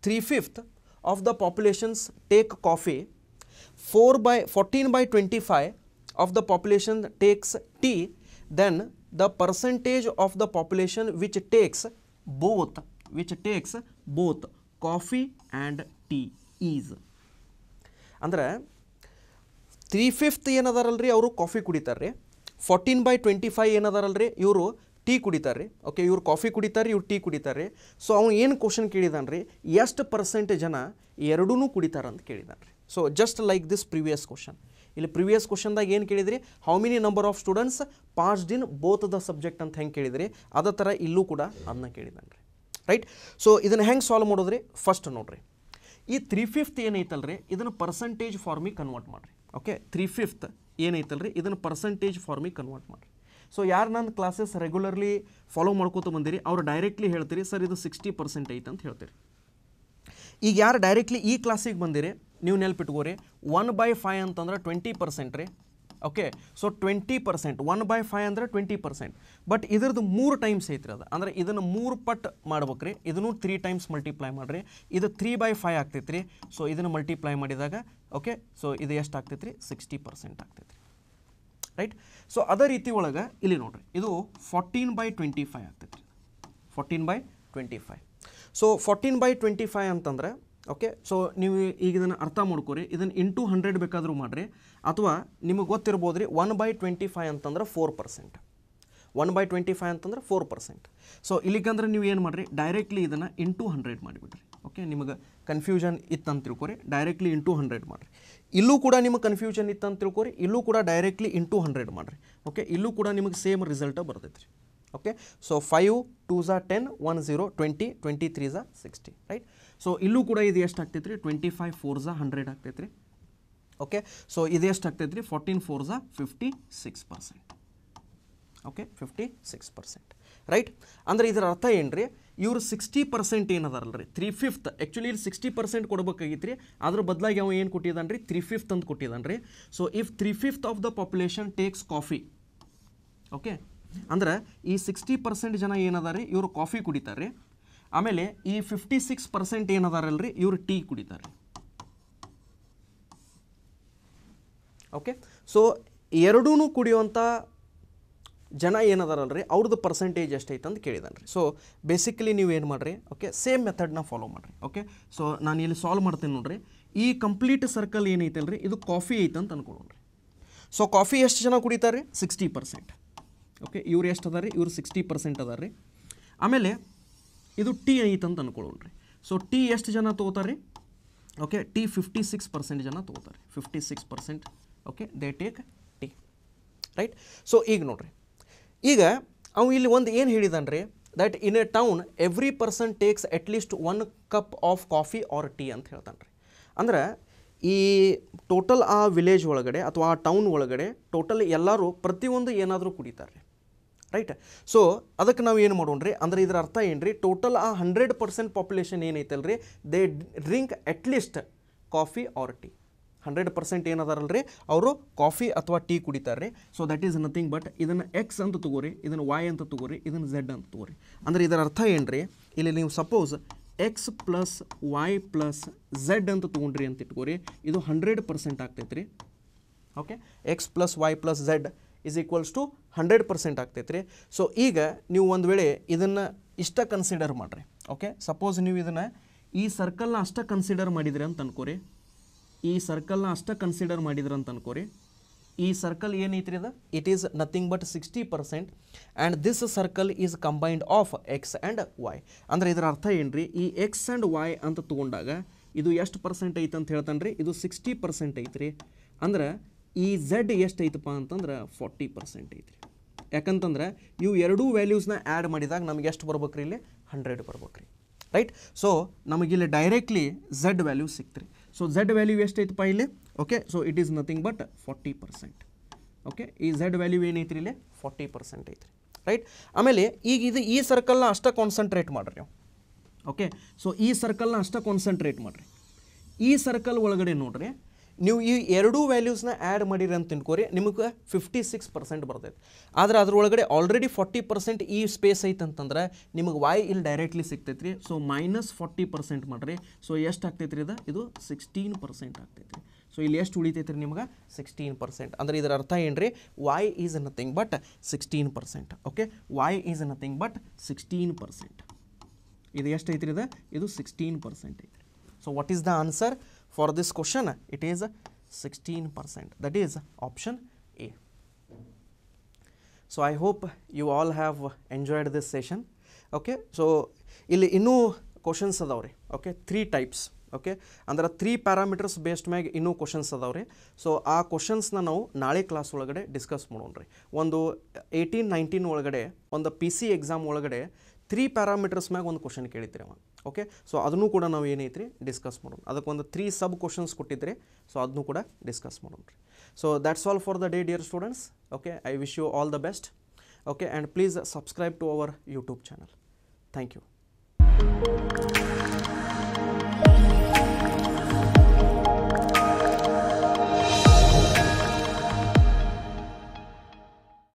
three fifth of the populations take coffee four by fourteen by twenty five of the population takes tea then the percentage of the population which takes both which takes both coffee and tea is ಅಂದರೆ three fifth ಏನದಾರಲ್ರಿ ಅವರು coffee ಕುಡಿತಾರೆ ರೀ fourteen by twenty five ಏನದಾರಲ್ರಿ ಇವರು tea ಕುಡಿತಾರೆ ರೀ okay ಇವ್ರು ಕಾಫಿ ಕುಡಿತಾರೆ ಇವ್ರು ಟೀ ಕುಡಿತಾರೆ ರೀ ಸೊ ಅವ್ನು ಏನು ಕ್ವಶನ್ ಕೇಳಿದಾನೆ ರೀ ಎಷ್ಟು ಪರ್ಸೆಂಟ್ ಜನ ಎರಡೂ ಕುಡಿತಾರೆ ಅಂತ ಕೇಳಿದಾನೆ so just like this previous question ಇಲ್ಲಿ ಪ್ರಿವಿಯಸ್ ಕ್ವಶನ್ದಾಗ ಏನು ಕೇಳಿದ್ರಿ how many number of students passed in both the subject ಅಂತ ಹೆಂಗೆ ಕೇಳಿದ್ರಿ ಅದೇ ಥರ ಇಲ್ಲೂ ಕೂಡ ಅದನ್ನ ಕೇಳಿದಂಗೆ ರೀ ರೈಟ್ ಸೊ ಇದನ್ನು ಹೆಂಗೆ ಸಾಲ್ವ್ ಮಾಡೋದ್ರಿ ಫಸ್ಟ್ ನೋಡಿರಿ ಈ ತ್ರೀ ಫಿಫ್ತ್ ಏನೈತಲ್ರಿ ಇದನ್ನು ಪರ್ಸಂಟೇಜ್ ಫಾರ್ಮಿಗೆ ಕನ್ವರ್ಟ್ ಮಾಡಿರಿ ಓಕೆ ತ್ರೀ ಫಿಫ್ತ್ ಏನೈತಲ್ರಿ ಇದನ್ನು ಪರ್ಸಂಟೇಜ್ ಫಾರ್ಮಿಗೆ ಕನ್ವರ್ಟ್ ಮಾಡಿರಿ ಸೊ ಯಾರು ನನ್ನ ಕ್ಲಾಸಸ್ ರೆಗ್ಯುಲರ್ಲಿ ಫಾಲೋ ಮಾಡ್ಕೊತ ಬಂದಿರಿ ಅವ್ರು ಡೈರೆಕ್ಟ್ಲಿ ಹೇಳ್ತೀರಿ ಸರ್ ಇದು ಸಿಕ್ಸ್ಟಿ ಪರ್ಸೆಂಟ್ ಐತೆ ಅಂತ ಹೇಳ್ತೀರಿ ಈಗ ಯಾರು ಡೈರೆಕ್ಟ್ಲಿ ಈ ಕ್ಲಾಸಿಗೆ ಬಂದಿರಿ ನೀವು ನೆನಪಿಟ್ಕೋರಿ ಒನ್ ಬೈ ಫೈ ಅಂತಂದ್ರೆ ಟ್ವೆಂಟಿ ಪರ್ಸೆಂಟ್ ರೀ okay so twenty percent one by five ಅಂದರೆ ಟ್ವೆಂಟಿ ಪರ್ಸೆಂಟ್ ಬಟ್ ಇದ್ರದ್ದು ಮೂರು ಟೈಮ್ಸ್ ಐತ್ರಿ ಅದು ಅಂದರೆ ಇದನ್ನು ಮೂರು ಪಟ್ ಮಾಡ್ಬೇಕು ರೀ ಇದನ್ನು ತ್ರೀ ಟೈಮ್ಸ್ ಮಲ್ಟಿಪ್ಲೈ ಮಾಡಿರಿ ಇದು ತ್ರೀ ಬೈ ಫೈ ಆಗ್ತೈತೆ ರೀ ಸೊ ಇದನ್ನು ಮಲ್ಟಿಪ್ಲೈ ಮಾಡಿದಾಗ ಓಕೆ ಸೊ ಇದು ಎಷ್ಟು ಆಗ್ತೈತೆ ರೀ ಸಿಕ್ಸ್ಟಿ ಪರ್ಸೆಂಟ್ ಆಗ್ತೈತಿ ರೈಟ್ ಸೊ ಅದೇ ರೀತಿ ಒಳಗೆ ಇಲ್ಲಿ ನೋಡಿರಿ ಇದು ಫೋರ್ಟೀನ್ ಬೈ ಟ್ವೆಂಟಿ ಫೈ ಆಗ್ತೈತಿ ರೀ fourteen by twenty five so fourteen by twenty five ಅಂತಂದರೆ ಓಕೆ ಸೊ ನೀವು ಈಗ ಇದನ್ನು ಅರ್ಥ ಮಾಡ್ಕೊರಿ ಇದನ್ನು ಇಂಟು ಹಂಡ್ರೆಡ್ ಬೇಕಾದರೂ ಮಾಡಿರಿ ಅಥವಾ ನಿಮಗೆ ಗೊತ್ತಿರ್ಬೋದು ರೀ ಒನ್ ಬೈ ಟ್ವೆಂಟಿ ಫೈವ್ ಅಂತಂದ್ರೆ four percent one by twenty five ಅಂತಂದ್ರೆ ಫೋರ್ ಪರ್ಸೆಂಟ್ ಸೊ ಇಲ್ಲಿಗಂದ್ರೆ ನೀವು ಏನು ಮಾಡಿರಿ ಡೈರೆಕ್ಟ್ಲಿ ಇದನ್ನು ಇಂಟು ಹಂಡ್ರೆಡ್ ಮಾಡಿಬಿಡ್ರಿ ಓಕೆ ನಿಮಗೆ ಕನ್ಫ್ಯೂಷನ್ ಇತ್ತಂತ ತಿಳ್ಕೊರಿ ಡೈರೆಕ್ಟ್ಲಿ ಇಂಟು ಹಂಡ್ರೆಡ್ ಮಾಡಿರಿ ಇಲ್ಲೂ ಕೂಡ ನಿಮಗೆ ಕನ್ಫ್ಯೂಷನ್ ಇತ್ತಂತ ತಿಳ್ಕೊರಿ ಇಲ್ಲೂ ಕೂಡ ಡೈರೆಕ್ಟ್ಲಿ ಇಂಟು ಹಂಡ್ರೆಡ್ ಮಾಡಿರಿ ಓಕೆ ಇಲ್ಲೂ ಕೂಡ ನಿಮಗೆ ಸೇಮ್ ರಿಸಲ್ಟ ಬರ್ತೈತೆ ರೀ ಓಕೆ ಸೊ ಫೈವ್ ಟೂ ಝಾ ten one zero twenty twenty three ಝಾ ಸಿಕ್ಸ್ಟಿ ರೈಟ್ ಸೊ ಇಲ್ಲೂ ಕೂಡ ಇದು ಎಷ್ಟು ಆಗ್ತೈತೆ ರೀ ಟ್ವೆಂಟಿ ಫೈವ್ ಫೋರ್ಝಾ ಹಂಡ್ರೆಡ್ ಆಗ್ತೈತೆ ರೀ ಓಕೆ ಸೊ ಇದು ಎಷ್ಟು ಆಗ್ತೈತೆ ರೀ ಫೋರ್ಟೀನ್ ಫೋರ್ಝಾ fifty six percent okay fifty six percent right ಅಂದರೆ ಇದರ ಅರ್ಥ ಏನು ರೀ ಇವರು ಸಿಕ್ಸ್ಟಿ ಪರ್ಸೆಂಟ್ ಏನದಾರಲ್ಲ ರೀ ತ್ರೀ ಫಿಫ್ತ್ ಆ್ಯಕ್ಚುಲಿ ಇಲ್ಲಿ ಸಿಕ್ಸ್ಟಿ ಪರ್ಸೆಂಟ್ ಕೊಡಬೇಕಾಗಿತ್ತು ರೀ ಅದ್ರ ಬದಲಾಗಿ ಅವ ಏನು ಕೊಟ್ಟಿದ್ದಾನೆ ರೀ ತ್ರೀ ಫಿಫ್ತ್ ಅಂತ ಕೊಟ್ಟಿದ್ದಾನೆ ರೀ so if three fifth of the population takes coffee okay ಅಂದರೆ ಈ ಸಿಕ್ಸ್ಟಿ ಪರ್ಸೆಂಟ್ ಜನ ಏನದ ರೀ ಇವರು ಕಾಫಿ ಕುಡಿತಾರೆ ರೀ ಆಮೇಲೆ ಈ ಫಿಫ್ಟಿ ಸಿಕ್ಸ್ ಪರ್ಸೆಂಟ್ ಏನದಾರಲ್ರಿ ಇವರು ಟೀ ಕುಡಿತಾರೆ ಓಕೆ ಸೊ ಎರಡೂ ಕುಡಿಯುವಂಥ ಜನ ಏನದಾರಲ್ರಿ ಅವ್ರದ್ದು ಪರ್ಸೆಂಟೇಜ್ ಎಷ್ಟೈತೆ ಅಂತ ಕೇಳಿದಾನ್ರಿ ಸೊ ಬೇಸಿಕಲಿ ನೀವು ಏನು ಮಾಡಿರಿ ಓಕೆ ಸೇಮ್ ಮೆಥಡ್ನ ಫಾಲೋ ಮಾಡಿರಿ ಓಕೆ ಸೊ ನಾನು ಇಲ್ಲಿ ಸಾಲ್ವ್ ಮಾಡ್ತೀನಿ ನೋಡಿರಿ ಈ ಕಂಪ್ಲೀಟ್ ಸರ್ಕಲ್ ಅಲ್ರಿ ಇದು ಕಾಫಿ ಐತೆ ಅಂತ ರೀ ಸೊ ಕಾಫಿ ಎಷ್ಟು ಜನ ಕುಡಿತಾರೆ ಸಿಕ್ಸ್ಟಿ ಪರ್ಸೆಂಟ್ ಓಕೆ ಇವ್ರು ಎಷ್ಟು ಅದಾರೆ ಇವ್ರು ಸಿಕ್ಸ್ಟಿ ಪರ್ಸೆಂಟ್ ಅದಾರ ರೀ ಆಮೇಲೆ ಇದು ಟಿ ಐತೆ ಅಂತ ರೀ ಸೊ ಟಿ ಎಷ್ಟು ಜನ ತೊಗೋತಾರೆ okay tea fifty six percent ಜನ ತೊಗೋತಾರೆ fifty six percent okay they take tea right so ಈಗ ನೋಡ್ರಿ ಈಗ ಅವು ಇಲ್ಲಿ ಒಂದು ಏನು ಹೇಳಿದಾನ್ರಿ that in a town every person takes least one cup of coffee or tea ಅಂತ ಹೇಳ್ತಾನ್ರಿ ರೀ ಅಂದ್ರೆ ಈ ಟೋಟಲ್ ಆ ವಿಲೇಜ್ ಒಳಗಡೆ ಅಥವಾ ಆ ಟೌನ್ ಒಳಗಡೆ ಟೋಟಲ್ ಎಲ್ಲರೂ ಪ್ರತಿಯೊಂದು ಏನಾದರೂ ಕುಡಿತಾರೆ ರೈಟ್ ಸೊ ಅದಕ್ಕೆ ನಾವು ಏನು ರೀ ಅಂದ್ರೆ ಇದರ ಅರ್ಥ ಏನು ರೀ ಟೋಟಲ್ ಆ ಹಂಡ್ರೆಡ್ ಪರ್ಸೆಂಟ್ ಪಾಪ್ಯುಲೇಷನ್ ಏನೈತಲ್ಲ ರೀ they drink least coffee or tea hundred percent ಏನದಾರಲ್ರಿ ಅವರು ಕಾಫಿ ಅಥವಾ ಟೀ ಕುಡಿತಾರೆ ರೀ so that is nothing but ಇದನ್ನು ಎಕ್ಸ್ ಅಂತ ತಗೋರಿ ಇದನ್ನು ವೈ ಅಂತ ತಗೋರಿ ಇದನ್ನು ಝೆಡ್ ಅಂತ ತಗೋರಿ ಅಂದರೆ ಇದರ ಅರ್ಥ ಏನು ರೀ ಇಲ್ಲಿ ನೀವು suppose x plus y plus z ಅಂತ ತೊಗೊಂಡ್ರಿ ಅಂತ ಇಟ್ಕೋರಿ ಇದು ಹಂಡ್ರೆಡ್ ಪರ್ಸೆಂಟ್ ಆಗ್ತೈತೆ ರೀ okay x plus y plus z is equals to hundred percent ಆಗ್ತೈತೆ ರೀ ಸೊ ಈಗ ನೀವು ಒಂದು ವೇಳೆ ಇದನ್ನು ಇಷ್ಟ ಕನ್ಸಿಡರ್ ಮಾಡಿರಿ ಓಕೆ ಸಪೋಸ್ ನೀವು ಇದನ್ನು ಈ ಸರ್ಕಲ್ನ ಅಷ್ಟ ಕನ್ಸಿಡರ್ ಮಾಡಿದ್ರಿ ಅಂತ ಅನ್ಕೋರಿ ಈ ಸರ್ಕಲ್ನ ಅಷ್ಟ ಕನ್ಸಿಡರ್ ಮಾಡಿದ್ರಿ ಅಂತ ಅನ್ಕೋರಿ ಈ ಸರ್ಕಲ್ ಏನೈತ್ರಿ ಅದ it is nothing but sixty percent and this circle is combined of x and y ಅಂದರೆ ಇದರ ಅರ್ಥ ಏನು ರೀ ಈ ಎಕ್ಸ್ ಆ್ಯಂಡ್ ವಾಯ್ ಅಂತ ತೊಗೊಂಡಾಗ ಇದು ಎಷ್ಟು ಪರ್ಸೆಂಟ್ ಐತೆ ಅಂತ ಹೇಳ್ತಾನೆ ರೀ ಇದು ಸಿಕ್ಸ್ಟಿ ಪರ್ಸೆಂಟ್ ಐತ್ರಿ ಅಂದ್ರೆ ಈ ಝಡ್ ಎಷ್ಟು ಐತಪ್ಪ ಅಂತಂದ್ರೆ ಫಾರ್ಟಿ ಪರ್ಸೆಂಟ್ ಐತ್ರಿ ಯಾಕಂತಂದ್ರೆ ಇವು ಎರಡೂ ವ್ಯಾಲ್ಯೂಸ್ನ ಆ್ಯಡ್ ಮಾಡಿದಾಗ ನಮ್ಗೆ ಎಷ್ಟು ಬರ್ಬೇಕ್ರಿ ಇಲ್ಲಿ ಹಂಡ್ರೆಡ್ ಬರ್ಬೇಕ್ರಿ ರೈಟ್ ಸೊ ನಮಗಿಲ್ಲಿ ಡೈರೆಕ್ಟ್ಲಿ ಝಡ್ ವ್ಯಾಲ್ಯೂ ಸಿಕ್ತರಿ ಸೊ ಝಡ್ ವ್ಯಾಲ್ಯೂ ಎಷ್ಟು ಐತಪ್ಪ ಇಲ್ಲಿ okay so it is nothing but forty percent okay ಈ ಝಡ್ ವ್ಯಾಲ್ಯೂ ಏನೈತ್ರಿ ಇಲ್ಲಿ ಫಾರ್ಟಿ ಪರ್ಸೆಂಟ್ ಐತ್ರಿ ರೈಟ್ ಆಮೇಲೆ ಈಗ ಇದು ಈ ಸರ್ಕಲ್ನ ಅಷ್ಟೇ ಕಾನ್ಸಂಟ್ರೇಟ್ ಮಾಡಿರಿ ನೀವು ಓಕೆ ಸೊ ಈ ಸರ್ಕಲ್ನ ಅಷ್ಟೇ ಕಾನ್ಸಂಟ್ರೇಟ್ ಮಾಡಿರಿ ಈ ಸರ್ಕಲ್ ಒಳಗಡೆ ನೋಡ್ರಿ ನೀವು ಈ ಎರಡೂ ವ್ಯಾಲ್ಯೂಸ್ನ ಆ್ಯಡ್ ಮಾಡಿರಿ ಅಂತ ತಿಳ್ಕೊರಿ ನಿಮಗೆ ಫಿಫ್ಟಿ ಸಿಕ್ಸ್ ಪರ್ಸೆಂಟ್ ಬರ್ತೈತೆ ಆದರೆ ಅದರೊಳಗಡೆ ಆಲ್ರೆಡಿ ಫಾರ್ಟಿ ಪರ್ಸೆಂಟ್ ಈ ಸ್ಪೇಸ್ ಐತೆ ಅಂತಂದ್ರೆ ನಿಮಗೆ ವಾಯ್ ಇಲ್ಲಿ ಡೈರೆಕ್ಟ್ಲಿ ಸಿಗ್ತೈತೆ ರೀ ಸೊ ಮೈನಸ್ ಫಾರ್ಟಿ ಪರ್ಸೆಂಟ್ ಮಾಡಿರಿ ಸೊ ಎಷ್ಟು ಆಗ್ತೈತೆ ರೀ ಇದು ಇದು ಸಿಕ್ಸ್ಟೀನ್ ಪರ್ಸೆಂಟ್ ಆಗ್ತೈತೆ ರೀ ಸೊ ಇಲ್ಲಿ ಎಷ್ಟು ಉಳಿತೈತೆ ರೀ ನಿಮ್ಗೆ ಸಿಕ್ಸ್ಟೀನ್ ಪರ್ಸೆಂಟ್ ಅಂದರೆ ಇದರ ಅರ್ಥ ಏನು ರೀ y is nothing but sixteen percent okay y is nothing but sixteen percent ಇದು ಎಷ್ಟು ಐತ್ರಿ ಇದು ಇದು ಸಿಕ್ಸ್ಟೀನ್ ಪರ್ಸೆಂಟ್ ಐತ್ರಿ so what is the answer for this question it is sixteen percent that is option A so I hope you all have enjoyed this session okay so ಇಲ್ಲಿ ಇನ್ನೂ questions ಅದಾವ ರೀ ಓಕೆ ತ್ರೀ ಟೈಪ್ಸ್ ಓಕೆ ಅಂದ್ರೆ three parameters based ಮ್ಯಾಗೆ ಇನ್ನೂ questions ಅದಾವ ರೀ so ಆ ಕ್ವಶನ್ಸ್ನ ನಾವು ನಾಳೆ ಕ್ಲಾಸ್ ಒಳಗಡೆ ಡಿಸ್ಕಸ್ ಮಾಡೋಣ ರೀ ಒಂದು ಏಯ್ಟೀನ್ ನೈನ್ಟೀನ್ ಒಳಗಡೆ ಒಂದು ಪಿ ಸಿ ಎಕ್ಸಾಮ್ ಒಳಗಡೆ ತ್ರೀ ಪ್ಯಾರಾಮೀಟರ್ಸ್ ಮ್ಯಾಗೆ ಒಂದು ಕ್ವಶನ್ ಕೇಳಿತ್ರಿ ಅವ ಓಕೆ ಸೊ ಅದನ್ನೂ ಕೂಡ ನಾವು ಏನೈತ್ರಿ ಡಿಸ್ಕಸ್ ಮಾಡೋಣ ಅದಕ್ಕೊಂದು ತ್ರೀ ಸಬ್ ಕ್ವಶನ್ಸ್ ಕೊಟ್ಟಿದ್ರಿ ಸೊ ಅದನ್ನು ಕೂಡ ಡಿಸ್ಕಸ್ ಮಾಡೋಣ ರೀ so that's all for the day dear students okay I wish you all the best okay and please subscribe to our YouTube channel thank you